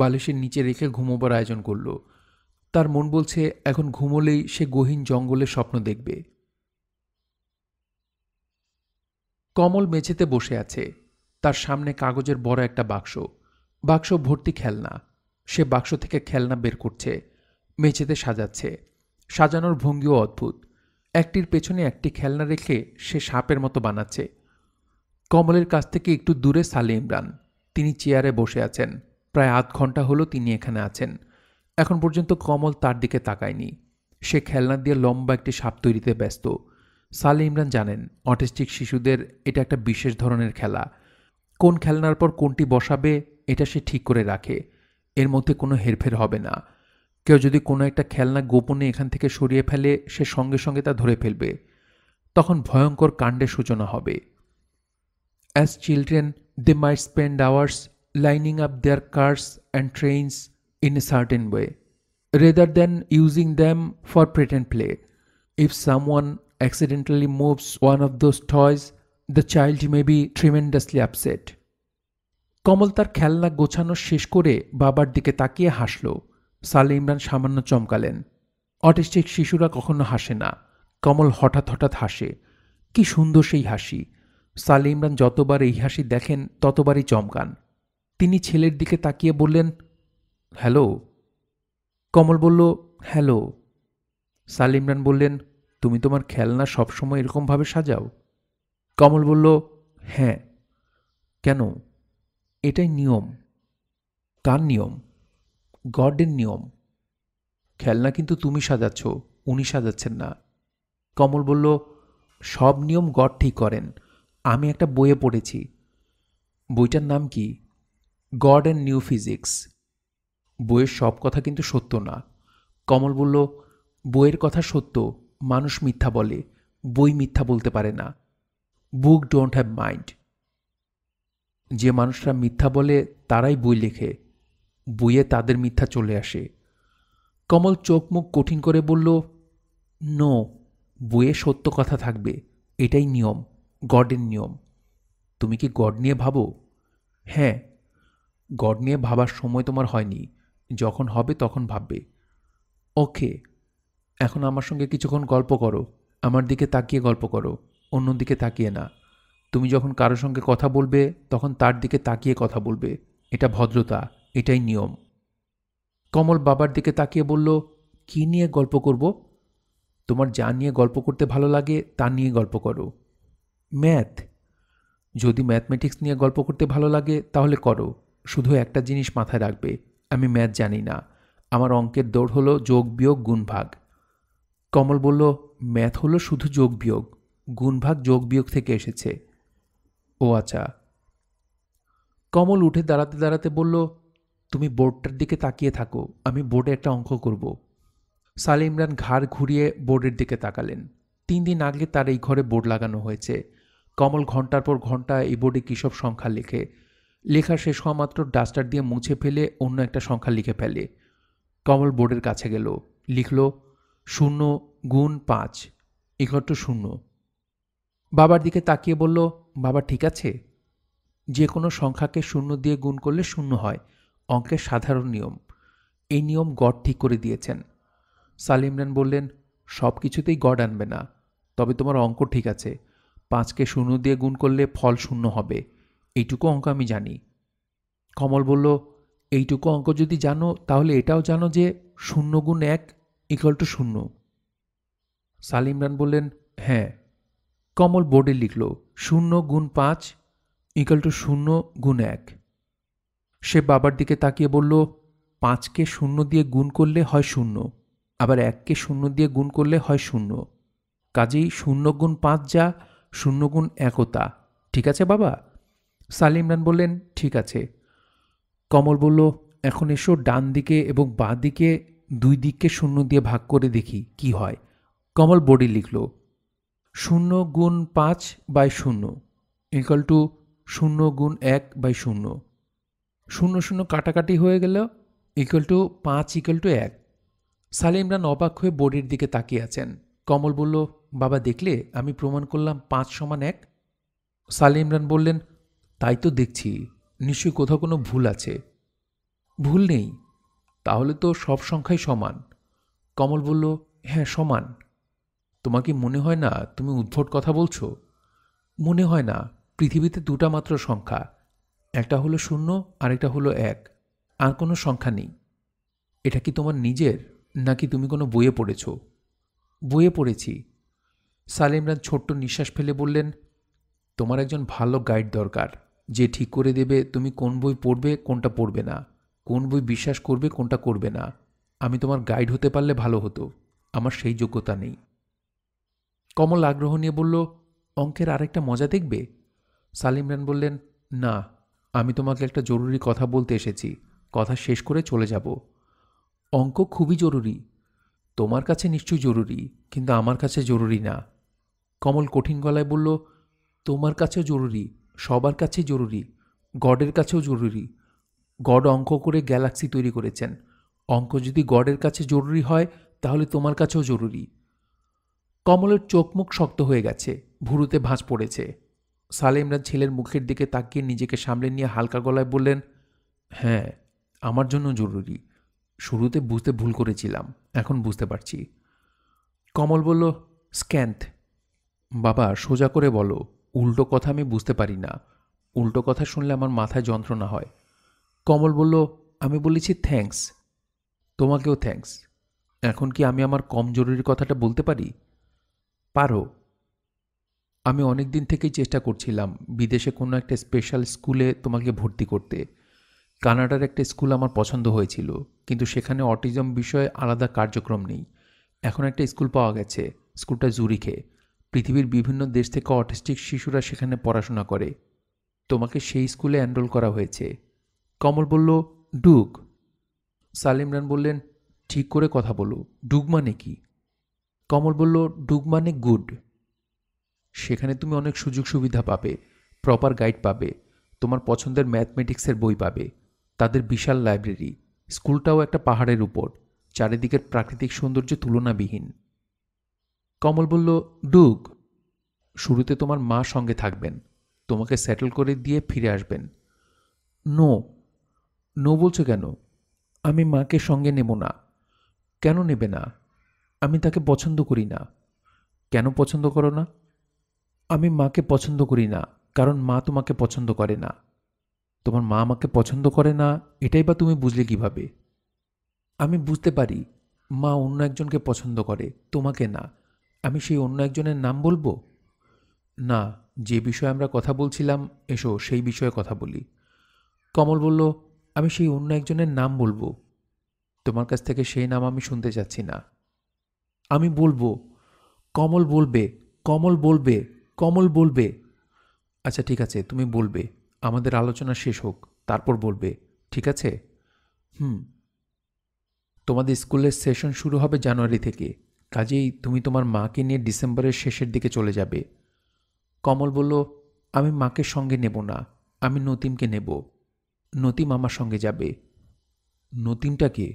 বালিশের নিচে রেখে ঘুমোবার আয়োজন করল তার মন বলছে এখন ঘুমোলেই সে গহীন জঙ্গলের স্বপ্ন দেখবে কমল মেঝেতে বসে আছে তার সামনে কাগজের বড় একটা বাক্স বাক্স ভর্তি খেলনা সে বাক্স থেকে খেলনা বের করছে মেঝেতে সাজাচ্ছে সাজানোর ভঙ্গিও অদ্ভুত একটির পেছনে একটি খেলনা রেখে সে সাপের মতো বানাচ্ছে কমলের কাছ থেকে একটু দূরে সালে ইমরান তিনি চেয়ারে বসে আছেন প্রায় আধ ঘন্টা হলো তিনি এখানে আছেন এখন পর্যন্ত কমল তার দিকে তাকায়নি সে খেলনা দিয়ে লম্বা একটি সাপ তৈরিতে ব্যস্ত সালে ইমরান জানেন অটিস্টিক শিশুদের এটা একটা বিশেষ ধরনের খেলা কোন খেলনার পর কোনটি বসাবে এটা সে ঠিক করে রাখে এর মধ্যে কোনো হেরফের হবে না কেউ যদি কোনো একটা খেলনা গোপনে এখান থেকে সরিয়ে ফেলে সে সঙ্গে সঙ্গে তা ধরে ফেলবে তখন ভয়ঙ্কর কাণ্ডের সূচনা হবে as children they may spend hours lining up their cars and trains in a certain way rather than using them for and play if someone accidentally moves one of those toys, the child may be tremendously upset. Kamal তার খেলনা গোছানো শেষ করে বাবার দিকে তাকিয়ে হাসল সালে ইমরান সামান্য চমকালেন অটিস্টিক শিশুরা কখনো হাসে না কমল হঠাৎ হঠাৎ হাসে কি সুন্দর সেই হাসি সালে ইমরান যতবার এই হাসি দেখেন ততবারই চমকান তিনি ছেলের দিকে তাকিয়ে বললেন হ্যালো কমল বলল হ্যালো সালে ইমরান বললেন তুমি তোমার খেলনা সবসময় এরকমভাবে সাজাও কমল বলল হ্যাঁ কেন এটাই নিয়ম কার নিয়ম গডের নিয়ম খেলনা কিন্তু তুমি সাজাচ্ছ উনি সাজাচ্ছেন না কমল বলল সব নিয়ম গড ঠিক করেন আমি একটা বইয়ে পড়েছি বইটার নাম কি গড অ্যান্ড নিউ ফিজিক্স বইয়ের সব কথা কিন্তু সত্য না কমল বলল বইয়ের কথা সত্য মানুষ মিথ্যা বলে বই মিথ্যা বলতে পারে না বুক ডোন্ট হ্যাভ মাইন্ড যে মানুষরা মিথ্যা বলে তারাই বই লেখে বইয়ে তাদের মিথ্যা চলে আসে কমল চোখ মুখ কঠিন করে বলল নো বইয়ে সত্য কথা থাকবে এটাই নিয়ম গডের নিয়ম তুমি কি গড নিয়ে ভাবো হ্যাঁ গড নিয়ে ভাবার সময় তোমার হয়নি যখন হবে তখন ভাববে ওকে এখন আমার সঙ্গে কিছুক্ষণ গল্প করো আমার দিকে তাকিয়ে গল্প করো অন্য দিকে তাকিয়ে না তুমি যখন কারো সঙ্গে কথা বলবে তখন তার দিকে তাকিয়ে কথা বলবে এটা ভদ্রতা এটাই নিয়ম কমল বাবার দিকে তাকিয়ে বলল কি নিয়ে গল্প করব তোমার যা নিয়ে গল্প করতে ভালো লাগে তা নিয়ে গল্প করো ম্যাথ যদি ম্যাথমেটিক্স নিয়ে গল্প করতে ভালো লাগে তাহলে করো শুধু একটা জিনিস মাথায় রাখবে আমি ম্যাথ জানি না আমার অঙ্কের দৌড় হলো যোগ বিয়োগ গুণভাগ কমল বলল ম্যাথ হলো শুধু যোগ বিয়োগ গুণভাগ যোগ বিয়োগ থেকে এসেছে ও আচ্ছা কমল উঠে দাঁড়াতে দাঁড়াতে বলল তুমি বোর্ডটার দিকে তাকিয়ে থাকো আমি বোর্ডে একটা অঙ্ক করব সালে ইমরান ঘাড় ঘুরিয়ে বোর্ডের দিকে তাকালেন তিন দিন আগে তার এই ঘরে বোর্ড লাগানো হয়েছে কমল ঘন্টার পর ঘন্টা এই বোর্ডে কিসব সংখ্যা লেখে লেখা শেষ হওয়া মাত্র ডাস্টার দিয়ে মুছে ফেলে অন্য একটা সংখ্যা লিখে ফেলে কমল বোর্ডের কাছে গেল লিখল শূন্য গুণ পাঁচ ইকট শূন্য বাবার দিকে তাকিয়ে বলল বাবা ঠিক আছে যে কোনো সংখ্যাকে শূন্য দিয়ে গুণ করলে শূন্য হয় অঙ্কের সাধারণ নিয়ম এই নিয়ম গড ঠিক করে দিয়েছেন সালে রান বললেন সব কিছুতেই গড আনবে না তবে তোমার অঙ্ক ঠিক আছে পাঁচকে শূন্য দিয়ে গুণ করলে ফল শূন্য হবে এইটুকু অঙ্ক আমি জানি কমল বলল এইটুকু অঙ্ক যদি জানো তাহলে এটাও জানো যে শূন্য গুণ এক ইকুয়াল টু শূন্য সাল ইমরান বললেন হ্যাঁ কমল বোর্ডে লিখল শূন্য গুণ পাঁচ ইকুয়াল টু শূন্য গুণ এক সে বাবার দিকে তাকিয়ে বলল পাঁচকে শূন্য দিয়ে গুণ করলে হয় শূন্য আবার এককে শূন্য দিয়ে গুণ করলে হয় শূন্য কাজেই শূন্য গুণ পাঁচ যা শূন্য গুণ একতা ঠিক আছে বাবা সাল ইমরান বললেন ঠিক আছে কমল বলল এখন এসো ডান দিকে এবং বাঁ দিকে দুই দিককে শূন্য দিয়ে ভাগ করে দেখি কি হয় কমল বডি লিখল শূন্য গুণ পাঁচ বাই শূন্য ইকাল টু শূন্য গুণ এক বাই শূন্য শূন্য শূন্য কাটাকাটি হয়ে গেল ইকাল টু পাঁচ ইকাল টু এক সালে ইমরান অবাক হয়ে বোর্ডের দিকে তাকিয়ে আছেন কমল বলল বাবা দেখলে আমি প্রমাণ করলাম পাঁচ সমান এক সালে ইমরান বললেন তাই তো দেখছি নিশ্চয়ই কোথাও কোনো ভুল আছে ভুল নেই তাহলে তো সব সংখ্যাই সমান কমল বলল হ্যাঁ সমান তোমাকে মনে হয় না তুমি উদ্ভট কথা বলছো মনে হয় না পৃথিবীতে দুটা মাত্র সংখ্যা একটা হলো শূন্য আরেকটা হলো এক আর কোনো সংখ্যা নেই এটা কি তোমার নিজের নাকি তুমি কোনো বইয়ে পড়েছ বইয়ে পড়েছি সালিমরান ছোট্ট নিঃশ্বাস ফেলে বললেন তোমার একজন ভালো গাইড দরকার যে ঠিক করে দেবে তুমি কোন বই পড়বে কোনটা পড়বে না কোন বই বিশ্বাস করবে কোনটা করবে না আমি তোমার গাইড হতে পারলে ভালো হতো আমার সেই যোগ্যতা নেই কমল আগ্রহ নিয়ে বলল অঙ্কের আরেকটা মজা দেখবে সালিম রান বললেন না আমি তোমাকে একটা জরুরি কথা বলতে এসেছি কথা শেষ করে চলে যাব অঙ্ক খুবই জরুরি তোমার কাছে নিশ্চয়ই জরুরি কিন্তু আমার কাছে জরুরি না কমল কঠিন গলায় বলল তোমার কাছেও জরুরি সবার কাছে জরুরি গডের কাছেও জরুরি গড অঙ্ক করে গ্যালাক্সি তৈরি করেছেন অঙ্ক যদি গডের কাছে জরুরি হয় তাহলে তোমার কাছেও জরুরি কমলের চোখমুখ শক্ত হয়ে গেছে ভুরুতে ভাঁজ পড়েছে সালেমরা ছেলের মুখের দিকে তাকিয়ে নিজেকে সামলে নিয়ে হালকা গলায় বললেন হ্যাঁ আমার জন্য জরুরি শুরুতে বুঝতে ভুল করেছিলাম এখন বুঝতে পারছি কমল বলল স্ক্যান্থ বাবা সোজা করে বলো উল্টো কথা আমি বুঝতে পারি না উল্টো কথা শুনলে আমার মাথায় যন্ত্রণা হয় কমল বলল আমি বলেছি থ্যাঙ্কস তোমাকেও থ্যাঙ্কস এখন কি আমি আমার কম জরুরি কথাটা বলতে পারি পারো আমি অনেক দিন থেকেই চেষ্টা করছিলাম বিদেশে কোনো একটা স্পেশাল স্কুলে তোমাকে ভর্তি করতে কানাডার একটা স্কুল আমার পছন্দ হয়েছিল কিন্তু সেখানে অটিজম বিষয়ে আলাদা কার্যক্রম নেই এখন একটা স্কুল পাওয়া গেছে স্কুলটা জুরিখে পৃথিবীর বিভিন্ন দেশ থেকে অটিস্টিক শিশুরা সেখানে পড়াশোনা করে তোমাকে সেই স্কুলে এনরোল করা হয়েছে কমল বলল ডুগ সালিম রান বললেন ঠিক করে কথা বলো ডুগ মানে কি কমল বলল ডুগ মানে গুড সেখানে তুমি অনেক সুযোগ সুবিধা পাবে প্রপার গাইড পাবে তোমার পছন্দের ম্যাথমেটিক্সের বই পাবে তাদের বিশাল লাইব্রেরি স্কুলটাও একটা পাহাড়ের উপর চারিদিকের প্রাকৃতিক সৌন্দর্য তুলনাবিহীন কমল বলল ডুগ শুরুতে তোমার মা সঙ্গে থাকবেন তোমাকে সেটেল করে দিয়ে ফিরে আসবেন নো নো বলছো কেন আমি মাকে সঙ্গে নেব না কেন নেবে না আমি তাকে পছন্দ করি না কেন পছন্দ করো না আমি মাকে পছন্দ করি না কারণ মা তোমাকে পছন্দ করে না তোমার মা আমাকে পছন্দ করে না এটাই বা তুমি বুঝলে কিভাবে আমি বুঝতে পারি মা অন্য একজনকে পছন্দ করে তোমাকে না আমি সেই অন্য একজনের নাম বলবো না যে বিষয়ে আমরা কথা বলছিলাম এসো সেই বিষয়ে কথা বলি কমল বলল আমি সেই অন্য একজনের নাম বলবো তোমার কাছ থেকে সেই নাম আমি শুনতে চাচ্ছি না আমি বলবো কমল বলবে কমল বলবে কমল বলবে আচ্ছা ঠিক আছে তুমি বলবে আমাদের আলোচনা শেষ হোক তারপর বলবে ঠিক আছে হুম তোমাদের স্কুলের সেশন শুরু হবে জানুয়ারি থেকে কাজেই তুমি তোমার মাকে নিয়ে ডিসেম্বরের শেষের দিকে চলে যাবে কমল বলল আমি মাকে সঙ্গে নেব না আমি নতিমকে নেব নতিম আমার সঙ্গে যাবে নতিমটা কে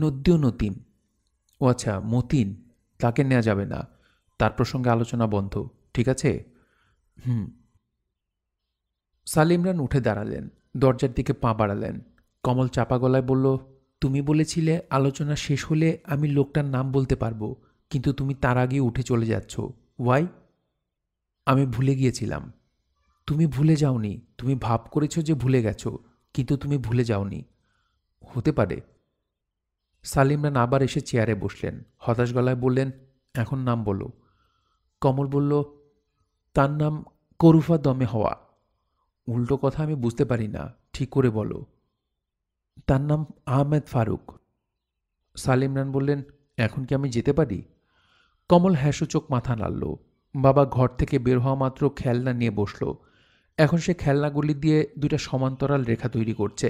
নদ্য নতিম ও আচ্ছা মতিন তাকে নেওয়া যাবে না তার প্রসঙ্গে আলোচনা বন্ধ ঠিক আছে হুম সালিমরান উঠে দাঁড়ালেন দরজার দিকে পা বাড়ালেন কমল চাপা গলায় বলল তুমি বলেছিলে আলোচনা শেষ হলে আমি লোকটার নাম বলতে পারবো কিন্তু তুমি তার আগে উঠে চলে যাচ্ছ ওয়াই আমি ভুলে গিয়েছিলাম তুমি ভুলে যাওনি তুমি ভাব করেছো যে ভুলে গেছো কিন্তু তুমি ভুলে যাওনি হতে পারে সালিমরান আবার এসে চেয়ারে বসলেন হতাশ গলায় বললেন এখন নাম বলো কমল বলল তার নাম করুফা দমে হওয়া উল্টো কথা আমি বুঝতে পারি না ঠিক করে বলো তার নাম আহমেদ ফারুক সালিমরান বললেন এখন কি আমি যেতে পারি কমল চোখ মাথা নাড়ল বাবা ঘর থেকে বের হওয়া মাত্র খেলনা নিয়ে বসলো এখন সে খেলনাগুলি দিয়ে দুইটা সমান্তরাল রেখা তৈরি করছে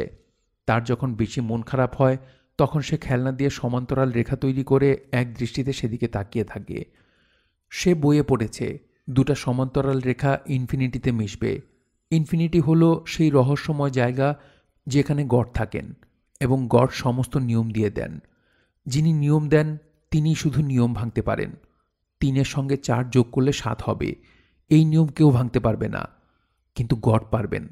তার যখন বেশি মন খারাপ হয় তখন সে খেলনা দিয়ে সমান্তরাল রেখা তৈরি করে এক দৃষ্টিতে সেদিকে তাকিয়ে থাকে সে বইয়ে পড়েছে দুটা সমান্তরাল রেখা ইনফিনিটিতে মিশবে ইনফিনিটি হল সেই রহস্যময় জায়গা যেখানে গড থাকেন এবং গড সমস্ত নিয়ম দিয়ে দেন যিনি নিয়ম দেন তিনি শুধু নিয়ম ভাঙতে পারেন তিনের সঙ্গে চার যোগ করলে সাত হবে এই নিয়ম কেউ ভাঙতে পারবে না কিন্তু গড পারবেন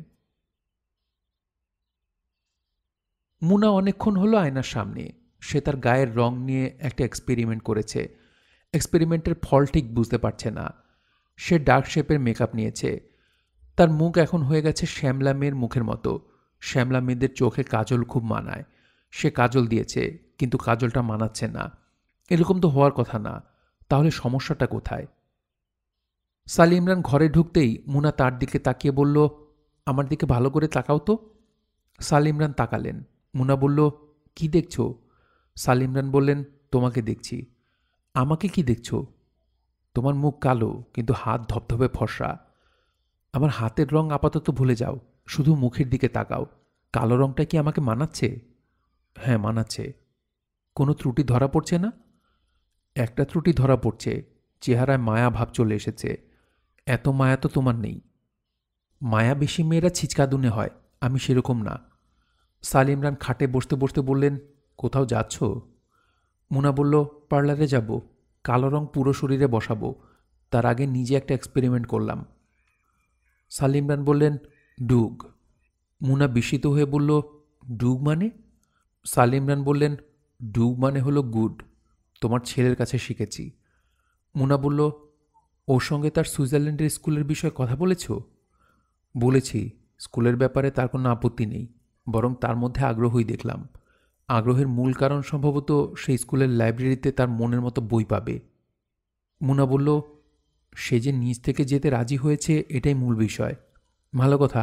মুনা অনেকক্ষণ হলো আয়নার সামনে সে তার গায়ের রং নিয়ে একটা এক্সপেরিমেন্ট করেছে এক্সপেরিমেন্টের ফল ঠিক বুঝতে পারছে না সে ডার্ক শেপের মেকআপ নিয়েছে তার মুখ এখন হয়ে গেছে শ্যামলা মেয়ের মুখের মতো শ্যামলা মেয়েদের চোখে কাজল খুব মানায় সে কাজল দিয়েছে কিন্তু কাজলটা মানাচ্ছে না এরকম তো হওয়ার কথা না তাহলে সমস্যাটা কোথায় সালি ইমরান ঘরে ঢুকতেই মুনা তার দিকে তাকিয়ে বলল আমার দিকে ভালো করে তাকাও তো সালি ইমরান তাকালেন মুনা বলল কি দেখছ সালি ইমরান বললেন তোমাকে দেখছি আমাকে কি দেখছ তোমার মুখ কালো কিন্তু হাত ধপধপে ফর্সা আমার হাতের রং আপাতত ভুলে যাও শুধু মুখের দিকে তাকাও কালো রংটা কি আমাকে মানাচ্ছে হ্যাঁ মানাচ্ছে কোনো ত্রুটি ধরা পড়ছে না একটা ত্রুটি ধরা পড়ছে চেহারায় মায়া ভাব চলে এসেছে এত মায়া তো তোমার নেই মায়া বেশি মেয়েরা ছিচকাদুনে হয় আমি সেরকম না সাল ইমরান খাটে বসতে বসতে বললেন কোথাও যাচ্ছ মুনা বলল পার্লারে যাব কালো রং পুরো শরীরে বসাবো তার আগে নিজে একটা এক্সপেরিমেন্ট করলাম সাল ইমরান বললেন ডুগ মুনা বিস্মিত হয়ে বলল ডুগ মানে সাল ইমরান বললেন ডুগ মানে হলো গুড তোমার ছেলের কাছে শিখেছি মুনা বলল ওর সঙ্গে তার সুইজারল্যান্ডের স্কুলের বিষয়ে কথা বলেছ বলেছি স্কুলের ব্যাপারে তার কোনো আপত্তি নেই বরং তার মধ্যে আগ্রহই দেখলাম আগ্রহের মূল কারণ সম্ভবত সেই স্কুলের লাইব্রেরিতে তার মনের মতো বই পাবে মুনা বলল সে যে নিজ থেকে যেতে রাজি হয়েছে এটাই মূল বিষয় ভালো কথা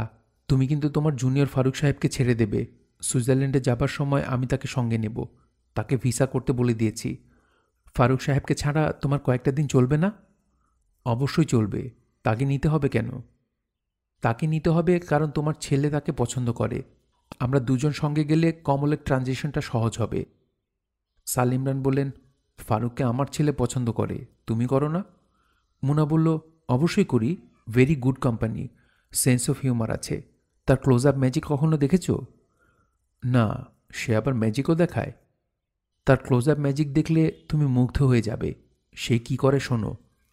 তুমি কিন্তু তোমার জুনিয়র ফারুক সাহেবকে ছেড়ে দেবে সুইজারল্যান্ডে যাবার সময় আমি তাকে সঙ্গে নেব তাকে ভিসা করতে বলে দিয়েছি ফারুক সাহেবকে ছাড়া তোমার কয়েকটা দিন চলবে না অবশ্যই চলবে তাকে নিতে হবে কেন তাকে নিতে হবে কারণ তোমার ছেলে তাকে পছন্দ করে আমরা দুজন সঙ্গে গেলে কমলের ট্রানজেকশনটা সহজ হবে সালিমরান বললেন ফারুককে আমার ছেলে পছন্দ করে তুমি করো না মুনা বলল অবশ্যই করি very good company sense of humour আছে তার ক্লোজ আপ ম্যাজিক কখনো দেখেছ না সে আবার ম্যাজিকও দেখায় তার ক্লোজ আপ ম্যাজিক দেখলে তুমি মুগ্ধ হয়ে যাবে সে কি করে শোনো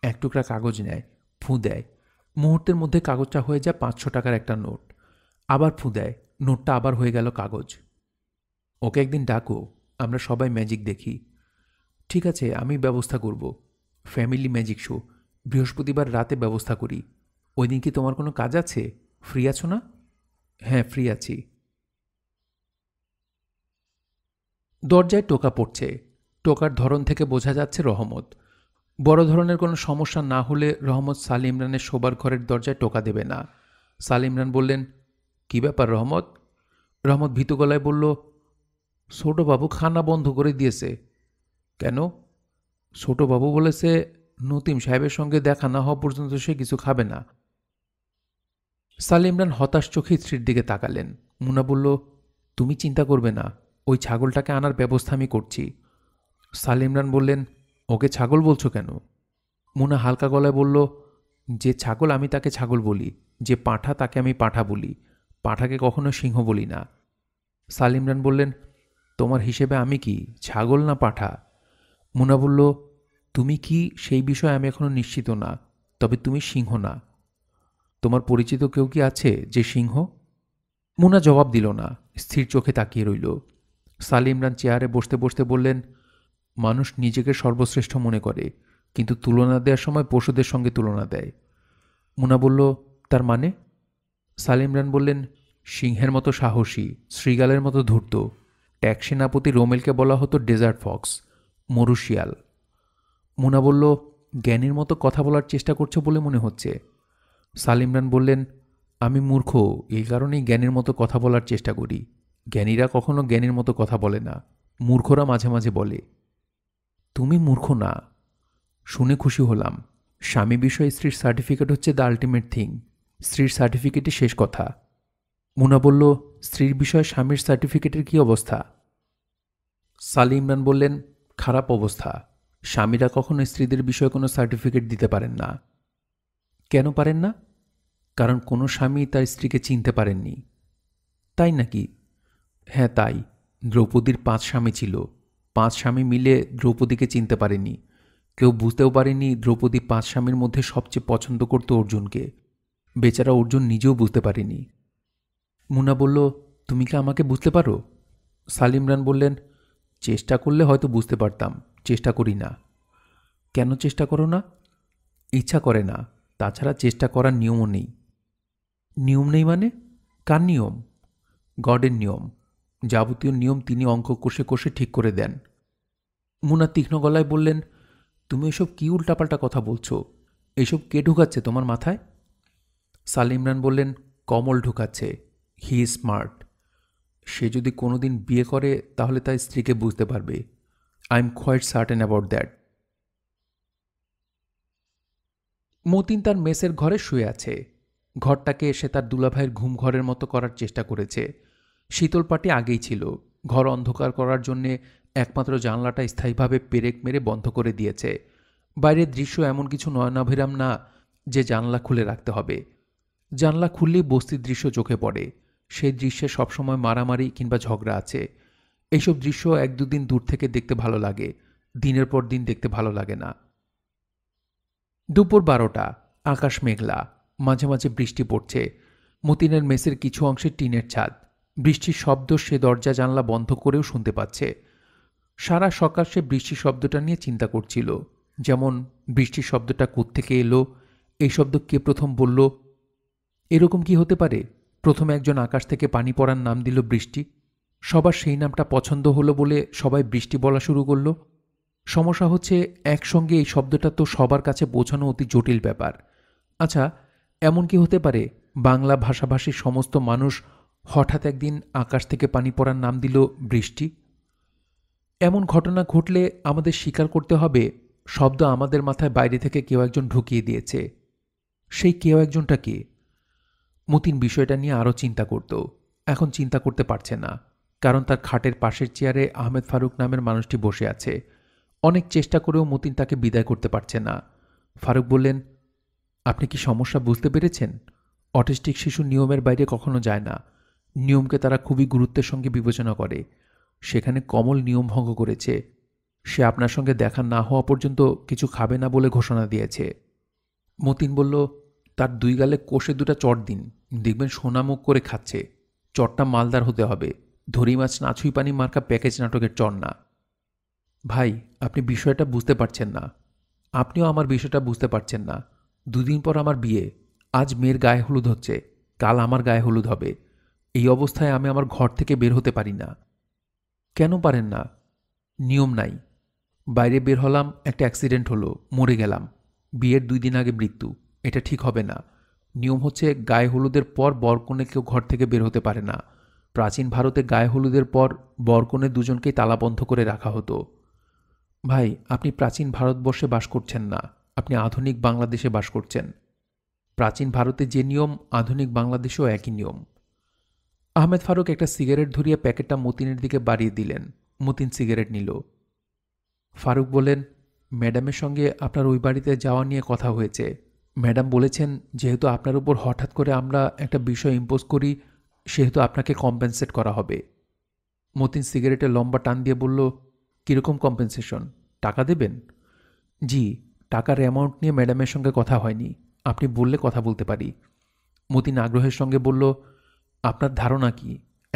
এক টুকরা কাগজ নেয় ফু দেয় মুহূর্তের মধ্যে কাগজটা হয়ে যায় পাঁচশো টাকার একটা নোট আবার ফু দেয় নোটটা আবার হয়ে গেল কাগজ ওকে একদিন ডাকো আমরা সবাই ম্যাজিক দেখি ঠিক আছে আমি ব্যবস্থা করব ফ্যামিলি ম্যাজিক শো বৃহস্পতিবার রাতে ব্যবস্থা করি ওই দিন কি তোমার কোনো কাজ আছে ফ্রি আছো না হ্যাঁ ফ্রি আছি দরজায় টোকা পড়ছে টোকার ধরন থেকে বোঝা যাচ্ছে রহমত বড় ধরনের কোনো সমস্যা না হলে রহমত সালি ইমরানের শোবার ঘরের দরজায় টোকা দেবে না সালি ইমরান বললেন কি ব্যাপার রহমত রহমত ভীত গলায় বলল ছোটোবাবু খানা বন্ধ করে দিয়েছে কেন ছোটোবাবু বলেছে নতিম সাহেবের সঙ্গে দেখা না হওয়া পর্যন্ত সে কিছু খাবে না সালে ইমরান হতাশ চোখে স্ত্রীর দিকে তাকালেন মুনা বলল তুমি চিন্তা করবে না ওই ছাগলটাকে আনার ব্যবস্থা আমি করছি সালে ইমরান বললেন ওকে ছাগল বলছো কেন মোনা হালকা গলায় বলল যে ছাগল আমি তাকে ছাগল বলি যে পাঁঠা তাকে আমি পাঁঠা বলি পাঁঠাকে কখনো সিংহ বলি না সালিমরান বললেন তোমার হিসেবে আমি কি ছাগল না পাঁঠা মোনা বলল তুমি কি সেই বিষয়ে আমি এখনও নিশ্চিত না তবে তুমি সিংহ না তোমার পরিচিত কেউ কি আছে যে সিংহ মুনা জবাব দিল না স্থির চোখে তাকিয়ে রইল সালিমরান চেয়ারে বসতে বসতে বললেন মানুষ নিজেকে সর্বশ্রেষ্ঠ মনে করে কিন্তু তুলনা দেওয়ার সময় পশুদের সঙ্গে তুলনা দেয় মুনা বলল তার মানে সালিমরান বললেন সিংহের মতো সাহসী শ্রীগালের মতো ধূর্ত ট্যাক সেনাপতি রোমেলকে বলা হতো ডেজার্ট ফক্স মরুশিয়াল মুনা বলল জ্ঞানীর মতো কথা বলার চেষ্টা করছে বলে মনে হচ্ছে সালিমরান বললেন আমি মূর্খ এই কারণেই জ্ঞানীর মতো কথা বলার চেষ্টা করি জ্ঞানীরা কখনো জ্ঞানীর মতো কথা বলে না মূর্খরা মাঝে মাঝে বলে তুমি মূর্খ না শুনে খুশি হলাম স্বামী বিষয়ে স্ত্রীর সার্টিফিকেট হচ্ছে দ্য আলটিমেট থিং স্ত্রীর সার্টিফিকেটই শেষ কথা মুনা বলল স্ত্রীর বিষয়ে স্বামীর সার্টিফিকেটের কি অবস্থা সালি ইমরান বললেন খারাপ অবস্থা স্বামীরা কখনো স্ত্রীদের বিষয়ে কোনো সার্টিফিকেট দিতে পারেন না কেন পারেন না কারণ কোনো স্বামী তার স্ত্রীকে চিনতে পারেননি তাই নাকি হ্যাঁ তাই দ্রৌপদীর পাঁচ স্বামী ছিল পাঁচ স্বামী মিলে দ্রৌপদীকে চিনতে পারেনি কেউ বুঝতেও পারেনি দ্রৌপদী পাঁচ স্বামীর মধ্যে সবচেয়ে পছন্দ করত অর্জুনকে বেচারা অর্জুন নিজেও বুঝতে পারেনি মুনা বলল তুমি কি আমাকে বুঝতে পারো সালিমরান বললেন চেষ্টা করলে হয়তো বুঝতে পারতাম চেষ্টা করি না কেন চেষ্টা করো না ইচ্ছা করে না তাছাড়া চেষ্টা করার নিয়মও নেই নিয়ম নেই মানে কার নিয়ম গডের নিয়ম যাবতীয় নিয়ম তিনি অঙ্ক কষে কষে ঠিক করে দেন মুনা তীক্ষ্ণ গলায় বললেন তুমি এসব কী উল্টাপাল্টা কথা বলছো এসব কে ঢুকাচ্ছে তোমার মাথায় সালে ইমরান বললেন কমল ঢুকাচ্ছে হি স্মার্ট সে যদি কোনোদিন বিয়ে করে তাহলে তার স্ত্রীকে বুঝতে পারবে I am quite certain about that Matin তার মেসের ঘরে শুয়ে আছে ঘরটাকে সে তার দুলাভাইয়ের ঘুম ঘরের মতো করার চেষ্টা করেছে শীতলপাটি আগেই ছিল ঘর অন্ধকার করার জন্যে একমাত্র জানলাটা স্থায়ীভাবে পেরেক মেরে বন্ধ করে দিয়েছে বাইরের দৃশ্য এমন কিছু নয়নাভিরাম না যে জানলা খুলে রাখতে হবে জানলা খুললেই বস্তির দৃশ্য চোখে পড়ে সেই দৃশ্যে সবসময় মারামারি কিংবা ঝগড়া আছে এইসব দৃশ্য এক দুদিন দূর থেকে দেখতে ভালো লাগে দিনের পর দিন দেখতে ভালো লাগে না দুপুর বারোটা আকাশ মেঘলা মাঝে মাঝে বৃষ্টি পড়ছে মতিনের মেসের কিছু অংশে টিনের ছাদ বৃষ্টির শব্দ সে দরজা জানলা বন্ধ করেও শুনতে পাচ্ছে সারা সকাল সে বৃষ্টির শব্দটা নিয়ে চিন্তা করছিল যেমন বৃষ্টির শব্দটা থেকে এলো এই শব্দ কে প্রথম বলল এরকম কি হতে পারে প্রথমে একজন আকাশ থেকে পানি পড়ার নাম দিল বৃষ্টি সবার সেই নামটা পছন্দ হলো বলে সবাই বৃষ্টি বলা শুরু করল সমস্যা হচ্ছে একসঙ্গে এই শব্দটা তো সবার কাছে বোঝানো অতি জটিল ব্যাপার আচ্ছা এমন কি হতে পারে বাংলা ভাষাভাষীর সমস্ত মানুষ হঠাৎ একদিন আকাশ থেকে পানি পড়ার নাম দিল বৃষ্টি এমন ঘটনা ঘটলে আমাদের স্বীকার করতে হবে শব্দ আমাদের মাথায় বাইরে থেকে কেউ একজন ঢুকিয়ে দিয়েছে সেই কেউ একজনটা কে মতিন বিষয়টা নিয়ে আরও চিন্তা করত এখন চিন্তা করতে পারছে না কারণ তার খাটের পাশের চেয়ারে আহমেদ ফারুক নামের মানুষটি বসে আছে অনেক চেষ্টা করেও মতিন তাকে বিদায় করতে পারছে না ফারুক বললেন আপনি কি সমস্যা বুঝতে পেরেছেন অটিস্টিক শিশু নিয়মের বাইরে কখনো যায় না নিয়মকে তারা খুবই গুরুত্বের সঙ্গে বিবেচনা করে সেখানে কমল নিয়ম ভঙ্গ করেছে সে আপনার সঙ্গে দেখা না হওয়া পর্যন্ত কিছু খাবে না বলে ঘোষণা দিয়েছে মতিন বলল তার দুই গালে কোষে দুটা চট দিন দেখবেন সোনামুখ করে খাচ্ছে চটটা মালদার হতে হবে ধরি মাছ নাছুই পানি মার্কা প্যাকেজ নাটকের চর না ভাই আপনি বিষয়টা বুঝতে পারছেন না আপনিও আমার বিষয়টা বুঝতে পারছেন না দুদিন পর আমার বিয়ে আজ মেয়ের গায়ে হলুদ হচ্ছে কাল আমার গায়ে হলুদ হবে এই অবস্থায় আমি আমার ঘর থেকে বের হতে পারি না কেন পারেন না নিয়ম নাই বাইরে বের হলাম একটা অ্যাক্সিডেন্ট হলো মরে গেলাম বিয়ের দুই দিন আগে মৃত্যু এটা ঠিক হবে না নিয়ম হচ্ছে গায়ে হলুদের পর বরকনে কেউ ঘর থেকে বের হতে পারে না প্রাচীন ভারতে গায়ে হলুদের পর বরকনে দুজনকেই তালাবন্ধ করে রাখা হতো ভাই আপনি প্রাচীন ভারতবর্ষে বাস করছেন না আপনি আধুনিক বাংলাদেশে বাস করছেন প্রাচীন ভারতে যে নিয়ম আধুনিক বাংলাদেশেও একই নিয়ম আহমেদ ফারুক একটা সিগারেট ধরিয়ে প্যাকেটটা মতিনের দিকে বাড়িয়ে দিলেন মতিন সিগারেট নিল ফারুক বলেন ম্যাডামের সঙ্গে আপনার ওই বাড়িতে যাওয়া নিয়ে কথা হয়েছে ম্যাডাম বলেছেন যেহেতু আপনার উপর হঠাৎ করে আমরা একটা বিষয় ইম্পোজ করি সেহেতু আপনাকে কম্পেনসেট করা হবে মতিন সিগারেটে লম্বা টান দিয়ে বলল কীরকম কম্পেনসেশন টাকা দেবেন জি টাকার অ্যামাউন্ট নিয়ে ম্যাডামের সঙ্গে কথা হয়নি আপনি বললে কথা বলতে পারি মতিন আগ্রহের সঙ্গে বলল আপনার ধারণা কি